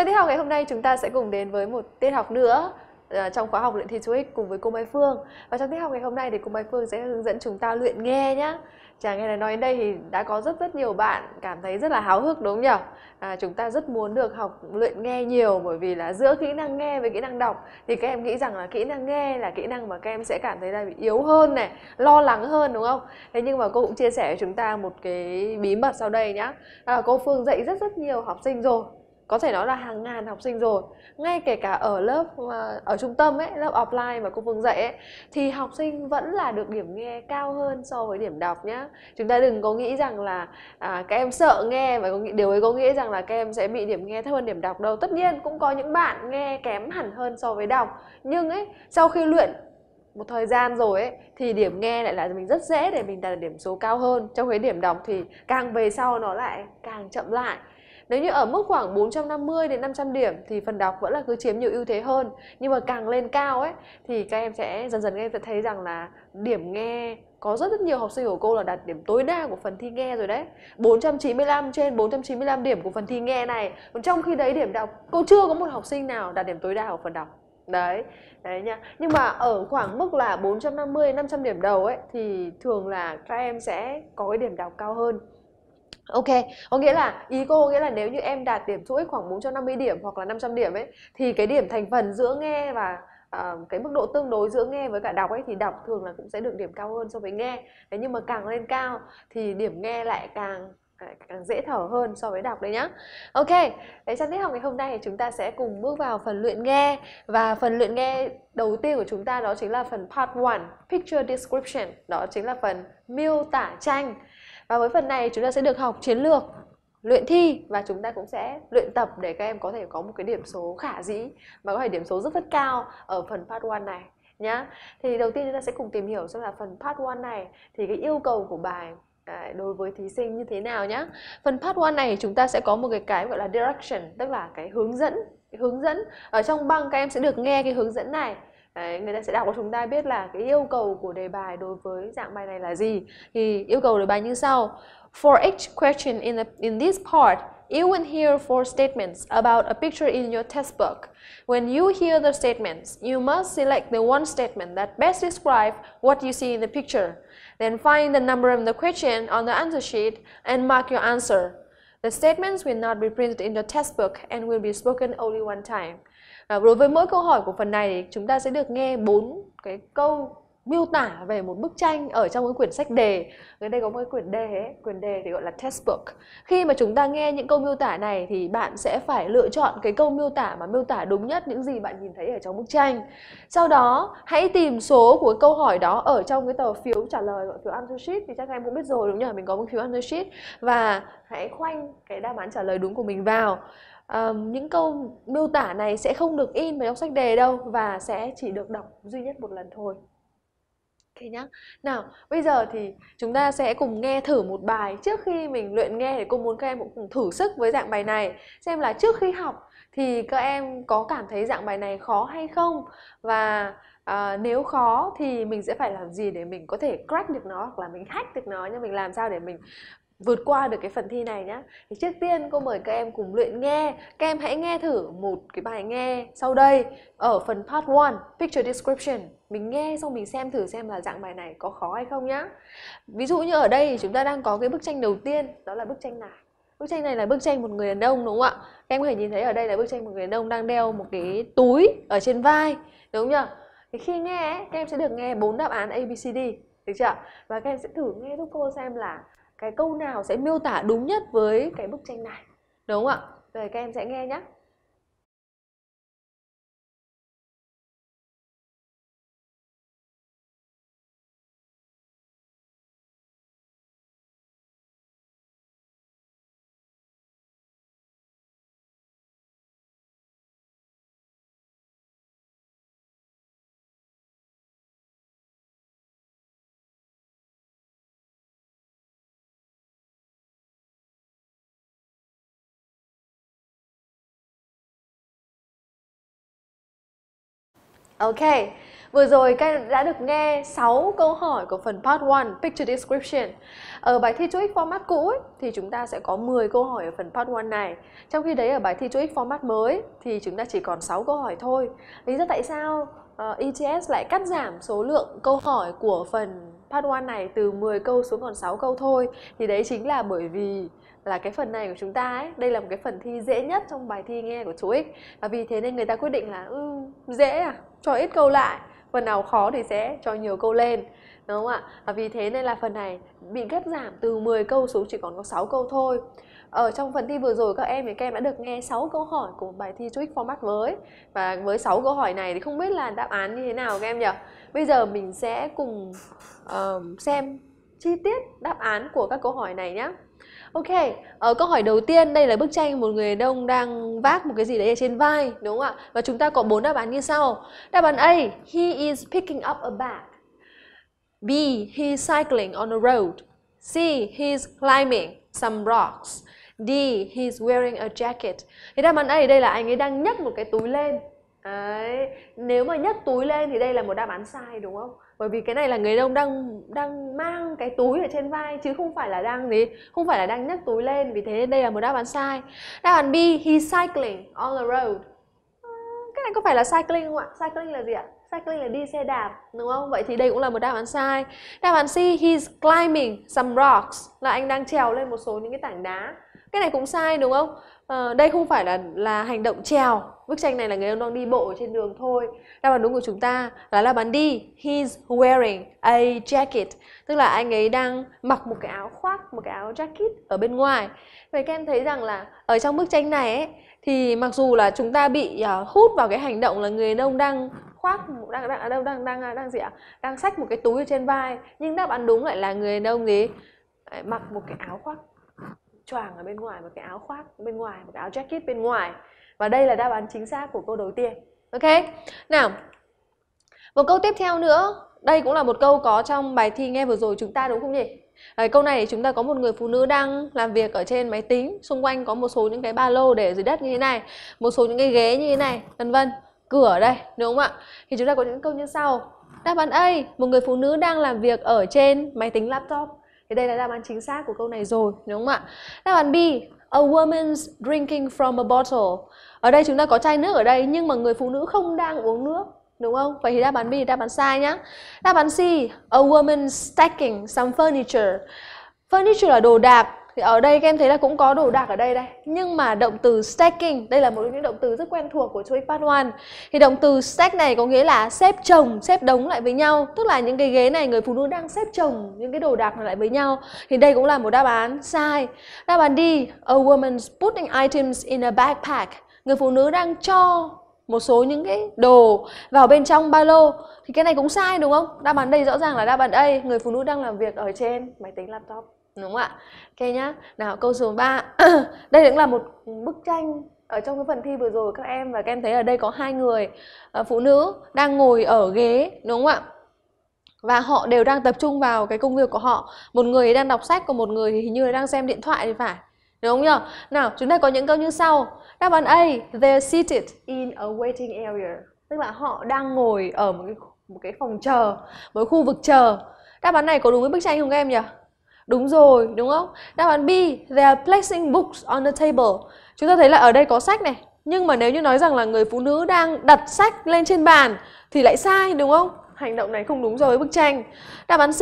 Trong tiết học ngày hôm nay chúng ta sẽ cùng đến với một tiết học nữa ờ, trong khóa học luyện thi TOEIC cùng với cô Mai Phương. Và trong tiết học ngày hôm nay thì cô Mai Phương sẽ hướng dẫn chúng ta luyện nghe nhé. Chả nghe này nói đến đây thì đã có rất rất nhiều bạn cảm thấy rất là háo hức đúng không nhỉ? À, chúng ta rất muốn được học luyện nghe nhiều bởi vì là giữa kỹ năng nghe với kỹ năng đọc thì các em nghĩ rằng là kỹ năng nghe là kỹ năng mà các em sẽ cảm thấy là bị yếu hơn này, lo lắng hơn đúng không? Thế nhưng mà cô cũng chia sẻ với chúng ta một cái bí mật sau đây nhá. Đó là cô Phương dạy rất rất nhiều học sinh rồi có thể nói là hàng ngàn học sinh rồi ngay kể cả ở lớp ờ, ở trung tâm ấy lớp offline mà cô Phương dạy ấy thì học sinh vẫn là được điểm nghe cao hơn so với điểm đọc nhá chúng ta đừng có nghĩ rằng là à, các em sợ nghe và có nghĩ điều ấy có nghĩa rằng là các em sẽ bị điểm nghe thấp hơn điểm đọc đâu tất nhiên cũng có những bạn nghe kém hẳn hơn so với đọc nhưng ấy sau khi luyện một thời gian rồi ấy thì điểm nghe lại là mình rất dễ để mình đạt được điểm số cao hơn trong cái điểm đọc thì càng về sau nó lại càng chậm lại nếu như ở mức khoảng 450 đến 500 điểm thì phần đọc vẫn là cứ chiếm nhiều ưu thế hơn. Nhưng mà càng lên cao ấy thì các em sẽ dần dần nghe sẽ thấy rằng là điểm nghe có rất rất nhiều học sinh của cô là đạt điểm tối đa của phần thi nghe rồi đấy 495 trên 495 điểm của phần thi nghe này còn trong khi đấy điểm đọc cô chưa có một học sinh nào đạt điểm tối đa của phần đọc đấy đấy nha nhưng mà ở khoảng mức là 450 500 điểm đầu ấy thì thường là các em sẽ có cái điểm đọc cao hơn Ok, có nghĩa là ý cô nghĩa là nếu như em đạt điểm chuỗi khoảng 450 điểm hoặc là 500 điểm ấy thì cái điểm thành phần giữa nghe và uh, cái mức độ tương đối giữa nghe với cả đọc ấy thì đọc thường là cũng sẽ được điểm cao hơn so với nghe. Thế nhưng mà càng lên cao thì điểm nghe lại càng càng dễ thở hơn so với đọc đấy nhá Ok, đấy trong tiết học ngày hôm nay chúng ta sẽ cùng bước vào phần luyện nghe Và phần luyện nghe đầu tiên của chúng ta đó chính là phần part 1 Picture Description Đó chính là phần miêu tả tranh và với phần này chúng ta sẽ được học chiến lược luyện thi và chúng ta cũng sẽ luyện tập để các em có thể có một cái điểm số khả dĩ và có thể điểm số rất rất cao ở phần part 1 này nhá. Thì đầu tiên chúng ta sẽ cùng tìm hiểu xem là phần part 1 này thì cái yêu cầu của bài à, đối với thí sinh như thế nào nhá. Phần part 1 này chúng ta sẽ có một cái cái gọi là direction, tức là cái hướng dẫn, cái hướng dẫn. Ở trong băng các em sẽ được nghe cái hướng dẫn này Đấy, người ta sẽ đọc cho chúng ta biết là cái yêu cầu của đề bài đối với dạng bài này là gì. Thì yêu cầu đề bài như sau. For each question in the, in this part, you will hear four statements about a picture in your textbook. When you hear the statements, you must select the one statement that best describes what you see in the picture. Then find the number of the question on the answer sheet and mark your answer. The statements will not be printed in the textbook and will be spoken only one time. à, đối với mỗi câu hỏi của phần này thì chúng ta sẽ được nghe bốn cái câu miêu tả về một bức tranh ở trong cái quyển sách đề ở đây có một cái quyển đề ấy quyển đề thì gọi là textbook khi mà chúng ta nghe những câu miêu tả này thì bạn sẽ phải lựa chọn cái câu miêu tả mà miêu tả đúng nhất những gì bạn nhìn thấy ở trong bức tranh sau đó hãy tìm số của câu hỏi đó ở trong cái tờ phiếu trả lời gọi phiếu answer sheet thì chắc em cũng biết rồi đúng nhỉ mình có một phiếu answer sheet và hãy khoanh cái đáp án trả lời đúng của mình vào những câu miêu tả này sẽ không được in vào trong sách đề đâu và sẽ chỉ được đọc duy nhất một lần thôi Ok nhá. Nào, bây giờ thì chúng ta sẽ cùng nghe thử một bài trước khi mình luyện nghe để cô muốn các em cũng cùng thử sức với dạng bài này xem là trước khi học thì các em có cảm thấy dạng bài này khó hay không và à, nếu khó thì mình sẽ phải làm gì để mình có thể crack được nó hoặc là mình hack được nó nhưng mình làm sao để mình vượt qua được cái phần thi này nhé thì trước tiên cô mời các em cùng luyện nghe các em hãy nghe thử một cái bài nghe sau đây ở phần part 1 picture description mình nghe xong mình xem thử xem là dạng bài này có khó hay không nhá ví dụ như ở đây chúng ta đang có cái bức tranh đầu tiên đó là bức tranh này bức tranh này là bức tranh một người đàn ông đúng không ạ các em có thể nhìn thấy ở đây là bức tranh một người đàn ông đang đeo một cái túi ở trên vai đúng không nhỉ thì khi nghe các em sẽ được nghe bốn đáp án a b c d được chưa và các em sẽ thử nghe giúp cô xem là cái câu nào sẽ miêu tả đúng nhất với cái bức tranh này đúng không ạ rồi các em sẽ nghe nhé Ok, vừa rồi các đã được nghe 6 câu hỏi của phần Part 1 Picture Description. Ở bài thi TOEIC format cũ ấy, thì chúng ta sẽ có 10 câu hỏi ở phần Part 1 này. Trong khi đấy ở bài thi TOEIC format mới thì chúng ta chỉ còn 6 câu hỏi thôi. Lý do tại sao uh, ờ, ETS lại cắt giảm số lượng câu hỏi của phần Part 1 này từ 10 câu xuống còn 6 câu thôi thì đấy chính là bởi vì là cái phần này của chúng ta ấy đây là một cái phần thi dễ nhất trong bài thi nghe của chú ích và vì thế nên người ta quyết định là ừ, dễ à cho ít câu lại phần nào khó thì sẽ cho nhiều câu lên đúng không ạ và vì thế nên là phần này bị cắt giảm từ 10 câu xuống chỉ còn có 6 câu thôi ở trong phần thi vừa rồi các em thì các em đã được nghe 6 câu hỏi của bài thi TOEIC format mới và với 6 câu hỏi này thì không biết là đáp án như thế nào các em nhỉ bây giờ mình sẽ cùng uh, xem chi tiết đáp án của các câu hỏi này nhé Ok, ờ, câu hỏi đầu tiên đây là bức tranh một người đông đang vác một cái gì đấy ở trên vai đúng không ạ? Và chúng ta có bốn đáp án như sau. Đáp án A, he is picking up a bag. B, he is cycling on a road. C, he is climbing some rocks. D, he is wearing a jacket. Thì đáp án A đây là anh ấy đang nhấc một cái túi lên. Đấy, nếu mà nhấc túi lên thì đây là một đáp án sai đúng không? bởi vì cái này là người đàn ông đang đang mang cái túi ở trên vai chứ không phải là đang gì không phải là đang nhấc túi lên vì thế đây là một đáp án sai đáp án B he cycling on the road à, cái này có phải là cycling không ạ cycling là gì ạ cycling là đi xe đạp đúng không vậy thì đây cũng là một đáp án sai đáp án C he's climbing some rocks là anh đang trèo lên một số những cái tảng đá cái này cũng sai đúng không Ờ, đây không phải là là hành động trèo bức tranh này là người đàn ông đang đi bộ trên đường thôi đáp án đúng của chúng ta là là bán đi he's wearing a jacket tức là anh ấy đang mặc một cái áo khoác một cái áo jacket ở bên ngoài vậy các em thấy rằng là ở trong bức tranh này ấy, thì mặc dù là chúng ta bị uh, hút vào cái hành động là người đàn ông đang khoác đang đang đang đang đang, đang gì ạ đang xách một cái túi ở trên vai nhưng đáp án đúng lại là người đàn ông gì ờ, mặc một cái áo khoác choàng ở bên ngoài một cái áo khoác bên ngoài một cái áo jacket bên ngoài và đây là đáp án chính xác của câu đầu tiên ok nào một câu tiếp theo nữa đây cũng là một câu có trong bài thi nghe vừa rồi chúng ta đúng không nhỉ à, câu này chúng ta có một người phụ nữ đang làm việc ở trên máy tính xung quanh có một số những cái ba lô để ở dưới đất như thế này một số những cái ghế như thế này vân vân cửa đây đúng không ạ thì chúng ta có những câu như sau đáp án a một người phụ nữ đang làm việc ở trên máy tính laptop Thế đây là đáp án chính xác của câu này rồi, đúng không ạ? Đáp án B, a woman's drinking from a bottle. Ở đây chúng ta có chai nước ở đây nhưng mà người phụ nữ không đang uống nước, đúng không? Vậy thì đáp án B đáp án sai nhá. Đáp án C, a woman stacking some furniture. Furniture là đồ đạc, thì ở đây các em thấy là cũng có đồ đạc ở đây đây nhưng mà động từ stacking đây là một trong những động từ rất quen thuộc của chuỗi part one thì động từ stack này có nghĩa là xếp chồng xếp đống lại với nhau tức là những cái ghế này người phụ nữ đang xếp chồng những cái đồ đạc lại với nhau thì đây cũng là một đáp án sai đáp án đi a woman's putting items in a backpack người phụ nữ đang cho một số những cái đồ vào bên trong ba lô thì cái này cũng sai đúng không đáp án đây rõ ràng là đáp án A người phụ nữ đang làm việc ở trên máy tính laptop đúng không ạ ok nhá nào câu số 3 đây cũng là một bức tranh ở trong cái phần thi vừa rồi các em và các em thấy ở đây có hai người à, phụ nữ đang ngồi ở ghế đúng không ạ và họ đều đang tập trung vào cái công việc của họ một người đang đọc sách còn một người thì hình như là đang xem điện thoại thì phải đúng không nhỉ nào chúng ta có những câu như sau đáp án A they're seated in a waiting area tức là họ đang ngồi ở một cái một cái phòng chờ một khu vực chờ đáp án này có đúng với bức tranh không các em nhỉ Đúng rồi, đúng không? Đáp án B, they are placing books on the table. Chúng ta thấy là ở đây có sách này, nhưng mà nếu như nói rằng là người phụ nữ đang đặt sách lên trên bàn thì lại sai đúng không? Hành động này không đúng rồi với bức tranh. Đáp án C,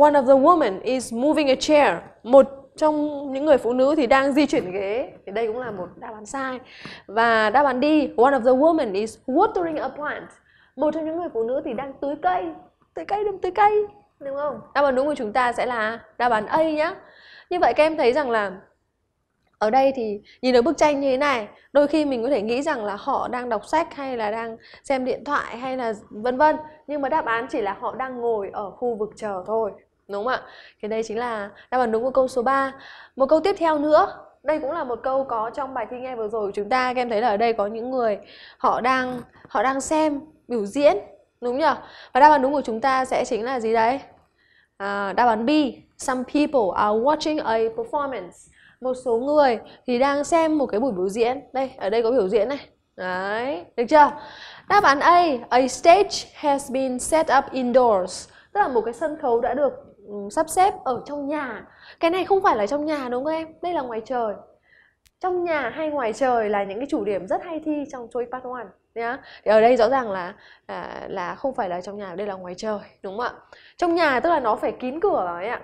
one of the women is moving a chair. Một trong những người phụ nữ thì đang di chuyển ghế thì đây cũng là một đáp án sai và đáp án D, one of the women is watering a plant một trong những người phụ nữ thì đang tưới cây tưới cây đừng tưới cây đúng không đáp án đúng của chúng ta sẽ là đáp án A nhá như vậy các em thấy rằng là ở đây thì nhìn ở bức tranh như thế này đôi khi mình có thể nghĩ rằng là họ đang đọc sách hay là đang xem điện thoại hay là vân vân nhưng mà đáp án chỉ là họ đang ngồi ở khu vực chờ thôi đúng không ạ thì đây chính là đáp án đúng của câu số 3 một câu tiếp theo nữa đây cũng là một câu có trong bài thi nghe vừa rồi của chúng ta các em thấy là ở đây có những người họ đang họ đang xem biểu diễn Đúng nhỉ? Và đáp án đúng của chúng ta sẽ chính là gì đấy? À, đáp án B. Some people are watching a performance. Một số người thì đang xem một cái buổi biểu diễn. Đây, ở đây có biểu diễn này. Đấy, được chưa? Đáp án A. A stage has been set up indoors. Tức là một cái sân khấu đã được sắp xếp ở trong nhà. Cái này không phải là trong nhà đúng không em? Đây là ngoài trời. Trong nhà hay ngoài trời là những cái chủ điểm rất hay thi trong TOEIC Part 1 nhá thì ở đây rõ ràng là à, là không phải là trong nhà đây là ngoài trời đúng không ạ trong nhà tức là nó phải kín cửa ấy ạ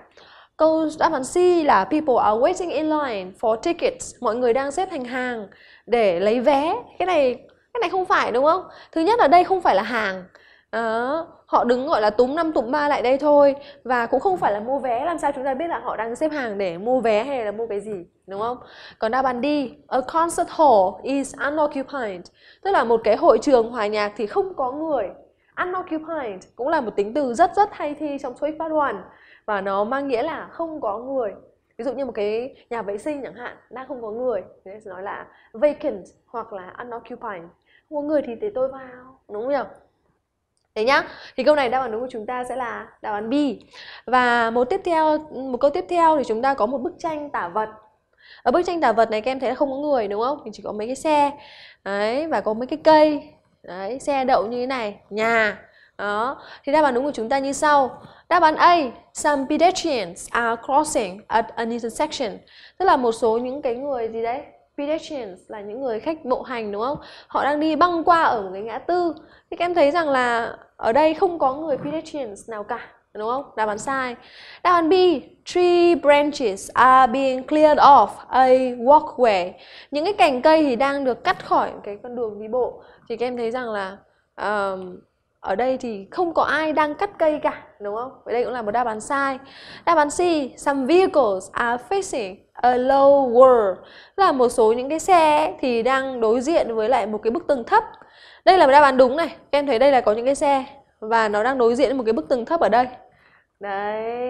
câu đáp án C là people are waiting in line for tickets mọi người đang xếp hàng hàng để lấy vé cái này cái này không phải đúng không thứ nhất là đây không phải là hàng đó họ đứng gọi là túm năm tụm ba lại đây thôi và cũng không phải là mua vé làm sao chúng ta biết là họ đang xếp hàng để mua vé hay là mua cái gì đúng không còn đa bàn đi a concert hall is unoccupied tức là một cái hội trường hòa nhạc thì không có người unoccupied cũng là một tính từ rất rất hay thi trong TOEIC phát hoàn và nó mang nghĩa là không có người ví dụ như một cái nhà vệ sinh chẳng hạn đang không có người thì nói là vacant hoặc là unoccupied không có người thì để tôi vào đúng không nhỉ Thế nhá. Thì câu này đáp án đúng của chúng ta sẽ là đáp án B. Và một tiếp theo một câu tiếp theo thì chúng ta có một bức tranh tả vật. Ở bức tranh tả vật này các em thấy là không có người đúng không? Thì chỉ có mấy cái xe. Đấy và có mấy cái cây. Đấy, xe đậu như thế này, nhà. Đó. Thì đáp án đúng của chúng ta như sau. Đáp án A, some pedestrians are crossing at an intersection. Tức là một số những cái người gì đấy pedestrians là những người khách bộ hành đúng không? Họ đang đi băng qua ở một cái ngã tư. Thì các em thấy rằng là ở đây không có người pedestrians nào cả, đúng không? Đáp án sai. Đáp án B, tree branches are being cleared off a walkway. Những cái cành cây thì đang được cắt khỏi cái con đường đi bộ. Thì các em thấy rằng là um, ở đây thì không có ai đang cắt cây cả đúng không? Vậy đây cũng là một đáp án sai. Đáp án C, some vehicles are facing a low wall là một số những cái xe thì đang đối diện với lại một cái bức tường thấp. Đây là một đáp án đúng này. Em thấy đây là có những cái xe và nó đang đối diện với một cái bức tường thấp ở đây. Đấy.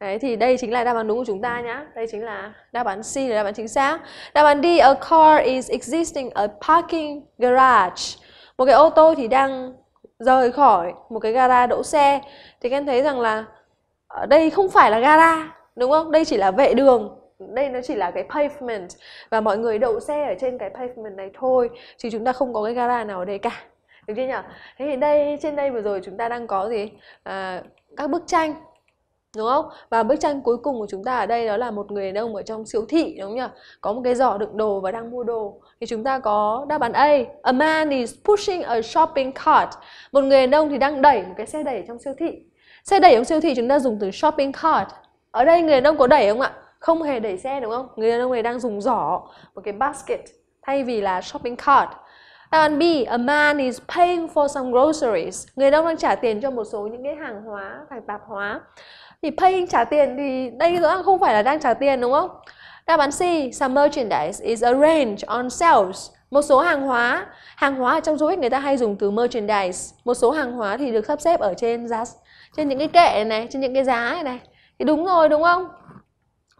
Đấy thì đây chính là đáp án đúng của chúng ta nhá. Đây chính là đáp án C là đáp án chính xác. Đáp án D a car is existing a parking garage. Một cái ô tô thì đang rời khỏi một cái gara đỗ xe thì em thấy rằng là ở ờ, đây không phải là gara đúng không đây chỉ là vệ đường đây nó chỉ là cái pavement và mọi người đậu xe ở trên cái pavement này thôi chứ chúng ta không có cái gara nào ở đây cả được chưa nhỉ thế thì đây trên đây vừa rồi chúng ta đang có gì à, các bức tranh đúng không và bức tranh cuối cùng của chúng ta ở đây đó là một người đàn ông ở trong siêu thị đúng không nhỉ có một cái giỏ đựng đồ và đang mua đồ thì chúng ta có đáp án A a man is pushing a shopping cart một người đàn ông thì đang đẩy một cái xe đẩy trong siêu thị xe đẩy trong siêu thị chúng ta dùng từ shopping cart ở đây người đàn ông có đẩy không ạ không hề đẩy xe đúng không người đàn ông này đang dùng giỏ một cái basket thay vì là shopping cart Đáp án B, a man is paying for some groceries. Người đàn ông đang trả tiền cho một số những cái hàng hóa, hàng tạp hóa thì paying trả tiền thì đây rõ ràng không phải là đang trả tiền đúng không đáp án C some merchandise is arranged on shelves một số hàng hóa hàng hóa ở trong du người ta hay dùng từ merchandise một số hàng hóa thì được sắp xếp ở trên giá trên những cái kệ này trên những cái giá này. thì đúng rồi đúng không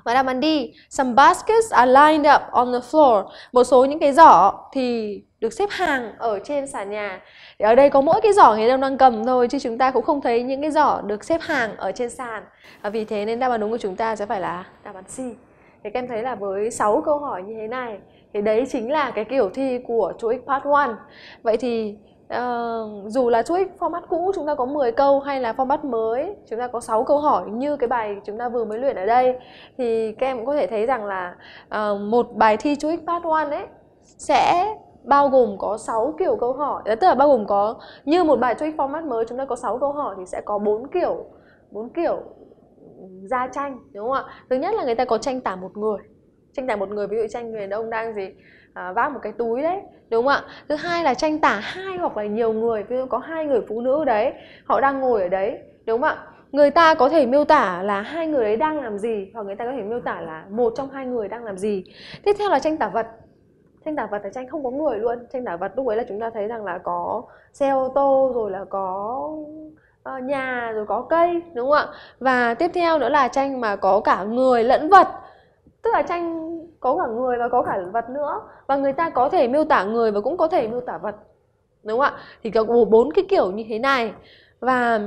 và đáp án D, some baskets are lined up on the floor. Một số những cái giỏ thì được xếp hàng ở trên sàn nhà. Thì ở đây có mỗi cái giỏ người đàn đang cầm thôi chứ chúng ta cũng không thấy những cái giỏ được xếp hàng ở trên sàn. Và vì thế nên đáp án đúng của chúng ta sẽ phải là đáp án C. Thì các em thấy là với 6 câu hỏi như thế này thì đấy chính là cái kiểu thi của TOEIC Part 1. Vậy thì Ờ, dù là TOEIC format cũ chúng ta có 10 câu hay là format mới chúng ta có 6 câu hỏi như cái bài chúng ta vừa mới luyện ở đây thì các em cũng có thể thấy rằng là uh, một bài thi TOEIC part 1 ấy sẽ bao gồm có 6 kiểu câu hỏi ờ, tức là bao gồm có như một bài TOEIC format mới chúng ta có 6 câu hỏi thì sẽ có bốn kiểu bốn kiểu ra tranh đúng không ạ thứ nhất là người ta có tranh tả một người tranh tả một người ví dụ tranh người đàn ông đang gì à, vác một cái túi đấy đúng không ạ thứ hai là tranh tả hai hoặc là nhiều người ví dụ có hai người phụ nữ đấy họ đang ngồi ở đấy đúng không ạ người ta có thể miêu tả là hai người đấy đang làm gì hoặc người ta có thể miêu tả là một trong hai người đang làm gì tiếp theo là tranh tả vật tranh tả vật là tranh không có người luôn tranh tả vật lúc ấy là chúng ta thấy rằng là có xe ô tô rồi là có ờ, nhà rồi có cây đúng không ạ và tiếp theo nữa là tranh mà có cả người lẫn vật tức là tranh có cả người và có cả vật nữa và người ta có thể miêu tả người và cũng có thể miêu tả vật đúng không ạ thì có bốn cái kiểu như thế này và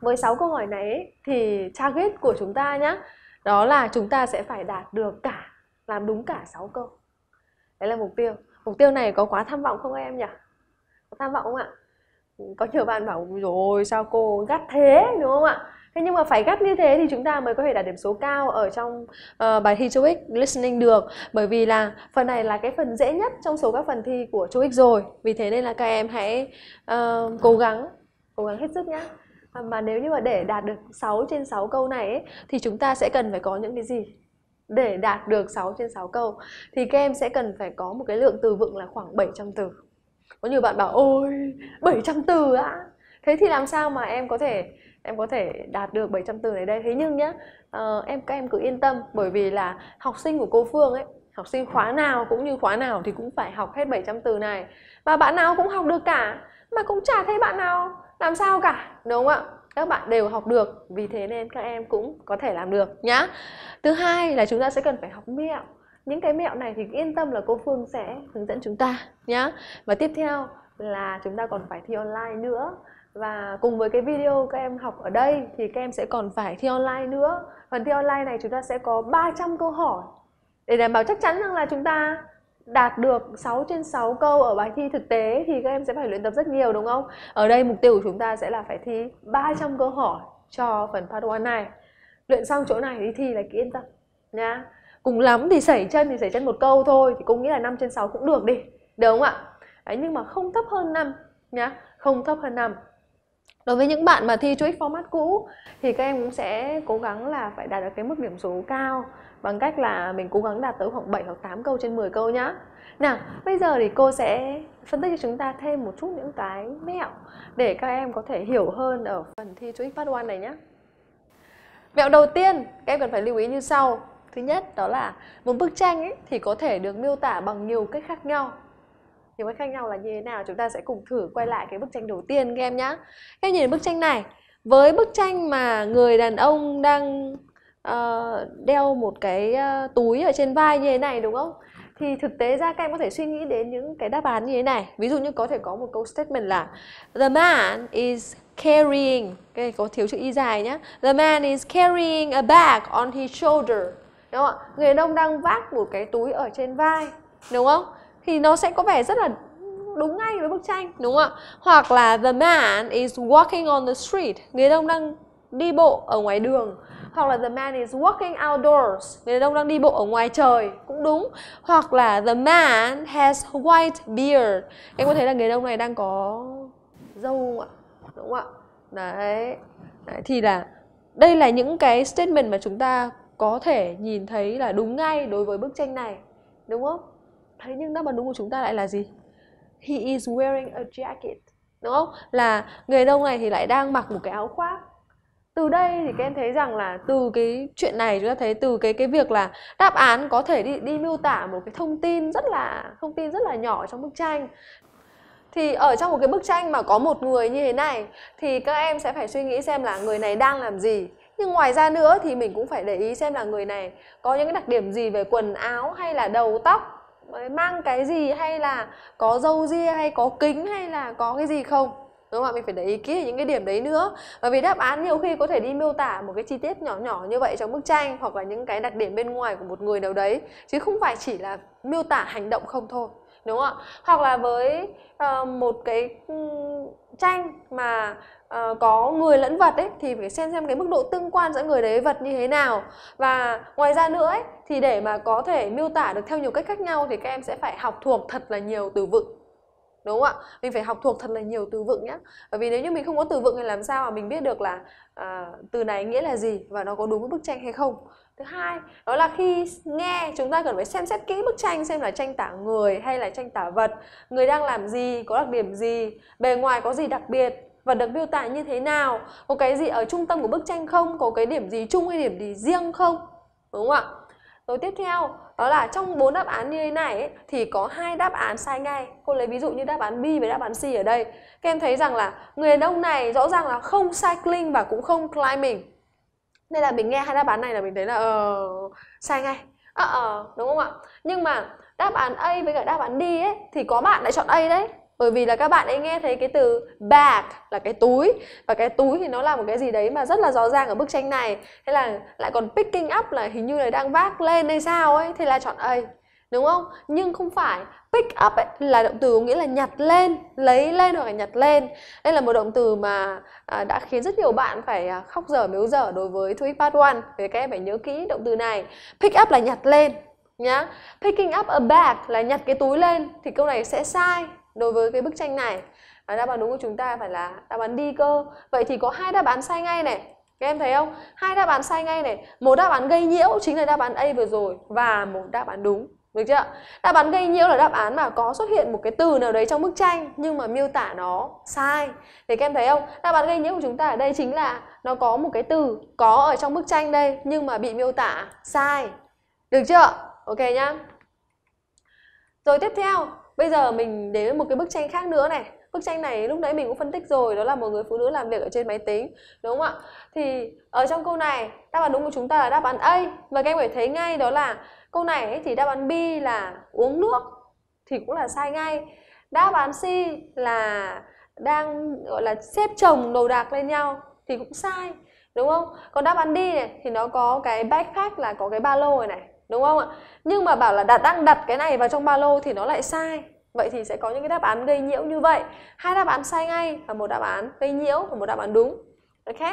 với sáu câu hỏi này thì target của chúng ta nhá đó là chúng ta sẽ phải đạt được cả làm đúng cả 6 câu đấy là mục tiêu mục tiêu này có quá tham vọng không em nhỉ có tham vọng không ạ có nhiều bạn bảo rồi sao cô gắt thế đúng không ạ thế nhưng mà phải gắt như thế thì chúng ta mới có thể đạt điểm số cao ở trong uh, bài thi TOEIC listening được bởi vì là phần này là cái phần dễ nhất trong số các phần thi của TOEIC rồi vì thế nên là các em hãy uh, cố gắng cố gắng hết sức nhé à, mà nếu như mà để đạt được 6 trên 6 câu này ấy, thì chúng ta sẽ cần phải có những cái gì để đạt được 6 trên 6 câu thì các em sẽ cần phải có một cái lượng từ vựng là khoảng 700 từ có nhiều bạn bảo ôi 700 từ á thế thì làm sao mà em có thể em có thể đạt được 700 từ này đây thế nhưng nhá uh, em các em cứ yên tâm bởi vì là học sinh của cô Phương ấy học sinh khóa nào cũng như khóa nào thì cũng phải học hết 700 từ này và bạn nào cũng học được cả mà cũng chả thấy bạn nào làm sao cả đúng không ạ các bạn đều học được vì thế nên các em cũng có thể làm được nhá thứ hai là chúng ta sẽ cần phải học mẹo những cái mẹo này thì yên tâm là cô phương sẽ hướng dẫn chúng ta nhá và tiếp theo là chúng ta còn phải thi online nữa và cùng với cái video các em học ở đây thì các em sẽ còn phải thi online nữa phần thi online này chúng ta sẽ có 300 câu hỏi để đảm bảo chắc chắn rằng là chúng ta đạt được 6 trên 6 câu ở bài thi thực tế thì các em sẽ phải luyện tập rất nhiều đúng không? Ở đây mục tiêu của chúng ta sẽ là phải thi 300 câu hỏi cho phần part 1 này. Luyện xong chỗ này đi thi là kỹ yên tâm nhá. Cùng lắm thì sẩy chân thì sẩy chân một câu thôi thì cũng nghĩ là 5 trên 6 cũng được đi. Được không ạ? Đấy nhưng mà không thấp hơn 5 nhá, không thấp hơn 5 đối với những bạn mà thi TOEIC format cũ thì các em cũng sẽ cố gắng là phải đạt được cái mức điểm số cao bằng cách là mình cố gắng đạt tới khoảng 7 hoặc 8 câu trên 10 câu nhá. Nào, bây giờ thì cô sẽ phân tích cho chúng ta thêm một chút những cái mẹo để các em có thể hiểu hơn ở phần thi TOEIC phát 1 này nhé. Mẹo đầu tiên, các em cần phải lưu ý như sau. Thứ nhất đó là một bức tranh ấy, thì có thể được miêu tả bằng nhiều cách khác nhau những cái khác nhau là như thế nào chúng ta sẽ cùng thử quay lại cái bức tranh đầu tiên các em nhé các em nhìn bức tranh này với bức tranh mà người đàn ông đang uh, đeo một cái uh, túi ở trên vai như thế này đúng không thì thực tế ra các em có thể suy nghĩ đến những cái đáp án như thế này ví dụ như có thể có một câu statement là the man is carrying cái này có thiếu chữ y dài nhá the man is carrying a bag on his shoulder đúng không ạ người đàn ông đang vác một cái túi ở trên vai đúng không thì nó sẽ có vẻ rất là đúng ngay với bức tranh đúng không ạ hoặc là the man is walking on the street người đàn ông đang đi bộ ở ngoài đường hoặc là the man is walking outdoors người đàn ông đang đi bộ ở ngoài trời cũng đúng hoặc là the man has white beard em có thấy là người đàn ông này đang có râu không ạ đúng không ạ đấy. đấy thì là đây là những cái statement mà chúng ta có thể nhìn thấy là đúng ngay đối với bức tranh này đúng không thế nhưng đáp án đúng của chúng ta lại là gì he is wearing a jacket đúng không là người đâu này thì lại đang mặc một cái áo khoác từ đây thì các em thấy rằng là từ cái chuyện này chúng ta thấy từ cái cái việc là đáp án có thể đi đi miêu tả một cái thông tin rất là thông tin rất là nhỏ trong bức tranh thì ở trong một cái bức tranh mà có một người như thế này thì các em sẽ phải suy nghĩ xem là người này đang làm gì nhưng ngoài ra nữa thì mình cũng phải để ý xem là người này có những cái đặc điểm gì về quần áo hay là đầu tóc mang cái gì hay là có dâu ria hay có kính hay là có cái gì không đúng không ạ mình phải để ý kỹ những cái điểm đấy nữa bởi vì đáp án nhiều khi có thể đi miêu tả một cái chi tiết nhỏ nhỏ như vậy trong bức tranh hoặc là những cái đặc điểm bên ngoài của một người nào đấy chứ không phải chỉ là miêu tả hành động không thôi đúng không ạ hoặc là với uh, một cái um, tranh mà Ờ, có người lẫn vật ấy thì phải xem xem cái mức độ tương quan giữa người đấy vật như thế nào và ngoài ra nữa ấy, thì để mà có thể miêu tả được theo nhiều cách khác nhau thì các em sẽ phải học thuộc thật là nhiều từ vựng đúng không ạ mình phải học thuộc thật là nhiều từ vựng nhé bởi vì nếu như mình không có từ vựng thì làm sao mà mình biết được là à, từ này nghĩa là gì và nó có đúng với bức tranh hay không thứ hai đó là khi nghe chúng ta cần phải xem xét kỹ bức tranh xem là tranh tả người hay là tranh tả vật người đang làm gì có đặc điểm gì bề ngoài có gì đặc biệt và được miêu tả như thế nào có cái gì ở trung tâm của bức tranh không có cái điểm gì chung hay điểm gì riêng không đúng không ạ rồi tiếp theo đó là trong bốn đáp án như thế này ấy, thì có hai đáp án sai ngay cô lấy ví dụ như đáp án B và đáp án C ở đây các em thấy rằng là người đàn ông này rõ ràng là không cycling và cũng không climbing nên là mình nghe hai đáp án này là mình thấy là ờ uh, sai ngay ờ uh, uh, đúng không ạ nhưng mà đáp án A với cả đáp án D ấy thì có bạn lại chọn A đấy bởi vì là các bạn ấy nghe thấy cái từ bag là cái túi và cái túi thì nó là một cái gì đấy mà rất là rõ ràng ở bức tranh này thế là lại còn picking up là hình như là đang vác lên hay sao ấy thì là chọn A đúng không nhưng không phải pick up ấy, là động từ có nghĩa là nhặt lên lấy lên hoặc là nhặt lên đây là một động từ mà à, đã khiến rất nhiều bạn phải à, khóc dở miếu dở đối với TOEIC Part 1 vì các em phải nhớ kỹ động từ này pick up là nhặt lên nhá picking up a bag là nhặt cái túi lên thì câu này sẽ sai đối với cái bức tranh này và đáp án đúng của chúng ta phải là đáp án đi cơ vậy thì có hai đáp án sai ngay này các em thấy không hai đáp án sai ngay này một đáp án gây nhiễu chính là đáp án a vừa rồi và một đáp án đúng được chưa đáp án gây nhiễu là đáp án mà có xuất hiện một cái từ nào đấy trong bức tranh nhưng mà miêu tả nó sai thì các em thấy không đáp án gây nhiễu của chúng ta ở đây chính là nó có một cái từ có ở trong bức tranh đây nhưng mà bị miêu tả sai được chưa ok nhá rồi tiếp theo bây giờ mình đến một cái bức tranh khác nữa này bức tranh này lúc nãy mình cũng phân tích rồi đó là một người phụ nữ làm việc ở trên máy tính đúng không ạ thì ở trong câu này đáp án đúng của chúng ta là đáp án A và các em phải thấy ngay đó là câu này thì đáp án B là uống nước thì cũng là sai ngay đáp án C là đang gọi là xếp chồng đồ đạc lên nhau thì cũng sai đúng không còn đáp án D này thì nó có cái backpack là có cái ba lô này, này đúng không ạ nhưng mà bảo là đặt đang đặt cái này vào trong ba lô thì nó lại sai vậy thì sẽ có những cái đáp án gây nhiễu như vậy hai đáp án sai ngay và một đáp án gây nhiễu và một đáp án đúng ok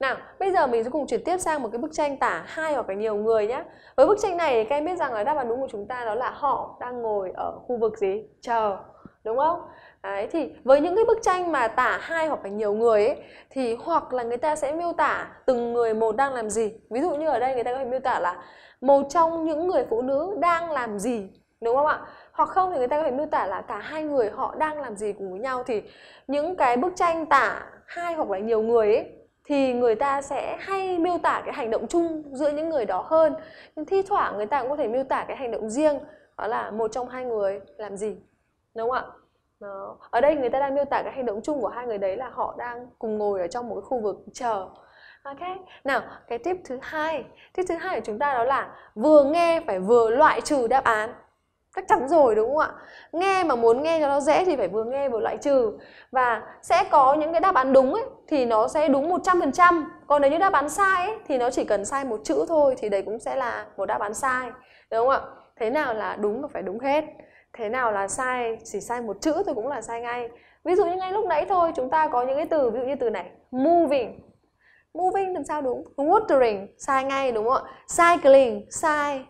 nào bây giờ mình sẽ cùng chuyển tiếp sang một cái bức tranh tả hai hoặc là nhiều người nhé với bức tranh này các em biết rằng là đáp án đúng của chúng ta đó là họ đang ngồi ở khu vực gì chờ đúng không Đấy, thì với những cái bức tranh mà tả hai hoặc là nhiều người ấy, thì hoặc là người ta sẽ miêu tả từng người một đang làm gì ví dụ như ở đây người ta có thể miêu tả là một trong những người phụ nữ đang làm gì đúng không ạ hoặc không thì người ta có thể miêu tả là cả hai người họ đang làm gì cùng với nhau thì những cái bức tranh tả hai hoặc là nhiều người ấy, thì người ta sẽ hay miêu tả cái hành động chung giữa những người đó hơn nhưng thi thoảng người ta cũng có thể miêu tả cái hành động riêng đó là một trong hai người làm gì đúng không ạ đó. ở đây người ta đang miêu tả cái hành động chung của hai người đấy là họ đang cùng ngồi ở trong một cái khu vực chờ ok nào cái tip thứ hai tip thứ hai của chúng ta đó là vừa nghe phải vừa loại trừ đáp án chắc chắn rồi đúng không ạ nghe mà muốn nghe cho nó dễ thì phải vừa nghe vừa loại trừ và sẽ có những cái đáp án đúng ấy, thì nó sẽ đúng 100% còn nếu như đáp án sai ấy, thì nó chỉ cần sai một chữ thôi thì đấy cũng sẽ là một đáp án sai đúng không ạ thế nào là đúng và phải đúng hết thế nào là sai chỉ sai một chữ thôi cũng là sai ngay ví dụ như ngay lúc nãy thôi chúng ta có những cái từ ví dụ như từ này moving moving làm sao đúng watering sai ngay đúng không ạ cycling sai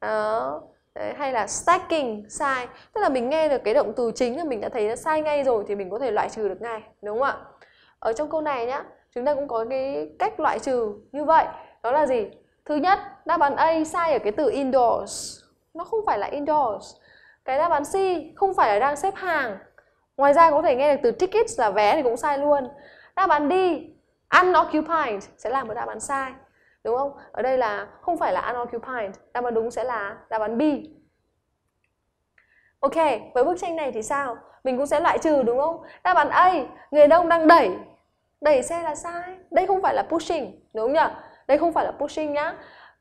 đó Đấy, hay là stacking sai tức là mình nghe được cái động từ chính là mình đã thấy nó sai ngay rồi thì mình có thể loại trừ được ngay đúng không ạ ở trong câu này nhá chúng ta cũng có cái cách loại trừ như vậy đó là gì thứ nhất đáp án A sai ở cái từ indoors nó không phải là indoors cái đáp án C không phải là đang xếp hàng ngoài ra có thể nghe được từ tickets là vé thì cũng sai luôn đáp án D unoccupied sẽ là một đáp án sai đúng không ở đây là không phải là unoccupied đáp án đúng sẽ là đáp án B Ok, với bức tranh này thì sao? Mình cũng sẽ loại trừ đúng không? Đáp án A, người đông đang đẩy. Đẩy xe là sai. Đây không phải là pushing, đúng không nhỉ? Đây không phải là pushing nhá.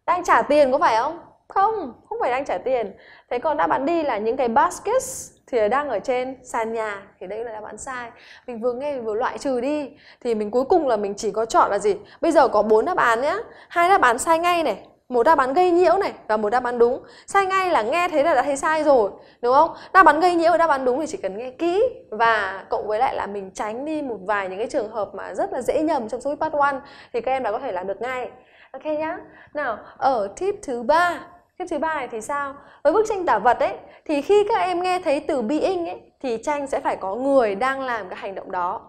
Đang trả tiền có phải không? không không phải đang trả tiền thế còn đáp án đi là những cái baskets thì đang ở trên sàn nhà thì đây là đáp án sai mình vừa nghe mình vừa loại trừ đi thì mình cuối cùng là mình chỉ có chọn là gì bây giờ có bốn đáp án nhá hai đáp án sai ngay này một đáp án gây nhiễu này và một đáp án đúng sai ngay là nghe thấy là đã thấy sai rồi đúng không đáp án gây nhiễu và đáp án đúng thì chỉ cần nghe kỹ và cộng với lại là mình tránh đi một vài những cái trường hợp mà rất là dễ nhầm trong số part one thì các em đã có thể làm được ngay ok nhá nào ở tip thứ ba cái thứ ba này thì sao? Với bức tranh tả vật ấy thì khi các em nghe thấy từ being ấy thì tranh sẽ phải có người đang làm cái hành động đó.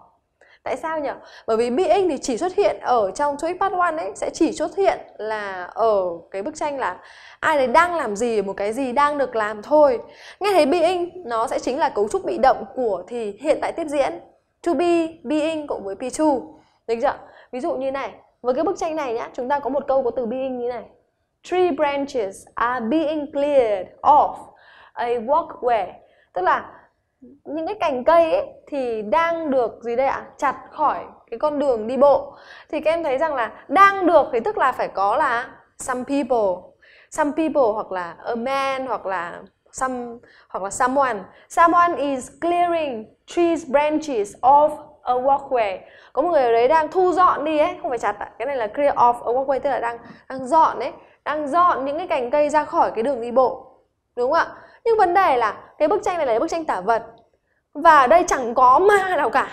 Tại sao nhỉ? Bởi vì being thì chỉ xuất hiện ở trong TOEIC Part 1 ấy sẽ chỉ xuất hiện là ở cái bức tranh là ai đấy đang làm gì một cái gì đang được làm thôi. Nghe thấy being nó sẽ chính là cấu trúc bị động của thì hiện tại tiếp diễn to be, being cộng với be to. Được chưa? Ví dụ như này, với cái bức tranh này nhá, chúng ta có một câu có từ being như này Tree branches are being cleared off a walkway. Tức là những cái cành cây ấy thì đang được gì đây ạ? À? Chặt khỏi cái con đường đi bộ. Thì các em thấy rằng là đang được thì tức là phải có là some people, some people hoặc là a man hoặc là some hoặc là someone. Someone is clearing trees branches off a walkway. Có một người ở đấy đang thu dọn đi ấy, không phải chặt ạ. Cái này là clear off a walkway tức là đang đang dọn ấy đang dọn những cái cành cây ra khỏi cái đường đi bộ đúng không ạ nhưng vấn đề là cái bức tranh này là bức tranh tả vật và ở đây chẳng có ma nào cả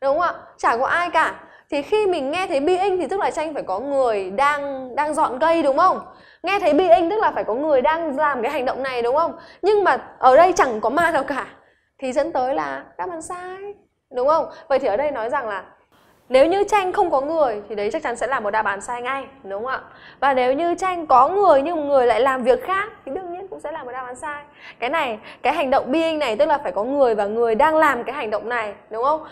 đúng không ạ chả có ai cả thì khi mình nghe thấy bi inh thì tức là tranh phải có người đang đang dọn cây đúng không nghe thấy bi inh tức là phải có người đang làm cái hành động này đúng không nhưng mà ở đây chẳng có ma nào cả thì dẫn tới là đáp án sai đúng không vậy thì ở đây nói rằng là nếu như tranh không có người thì đấy chắc chắn sẽ là một đáp án sai ngay đúng không ạ và nếu như tranh có người nhưng người lại làm việc khác thì đương nhiên cũng sẽ là một đáp án sai cái này cái hành động being này tức là phải có người và người đang làm cái hành động này đúng không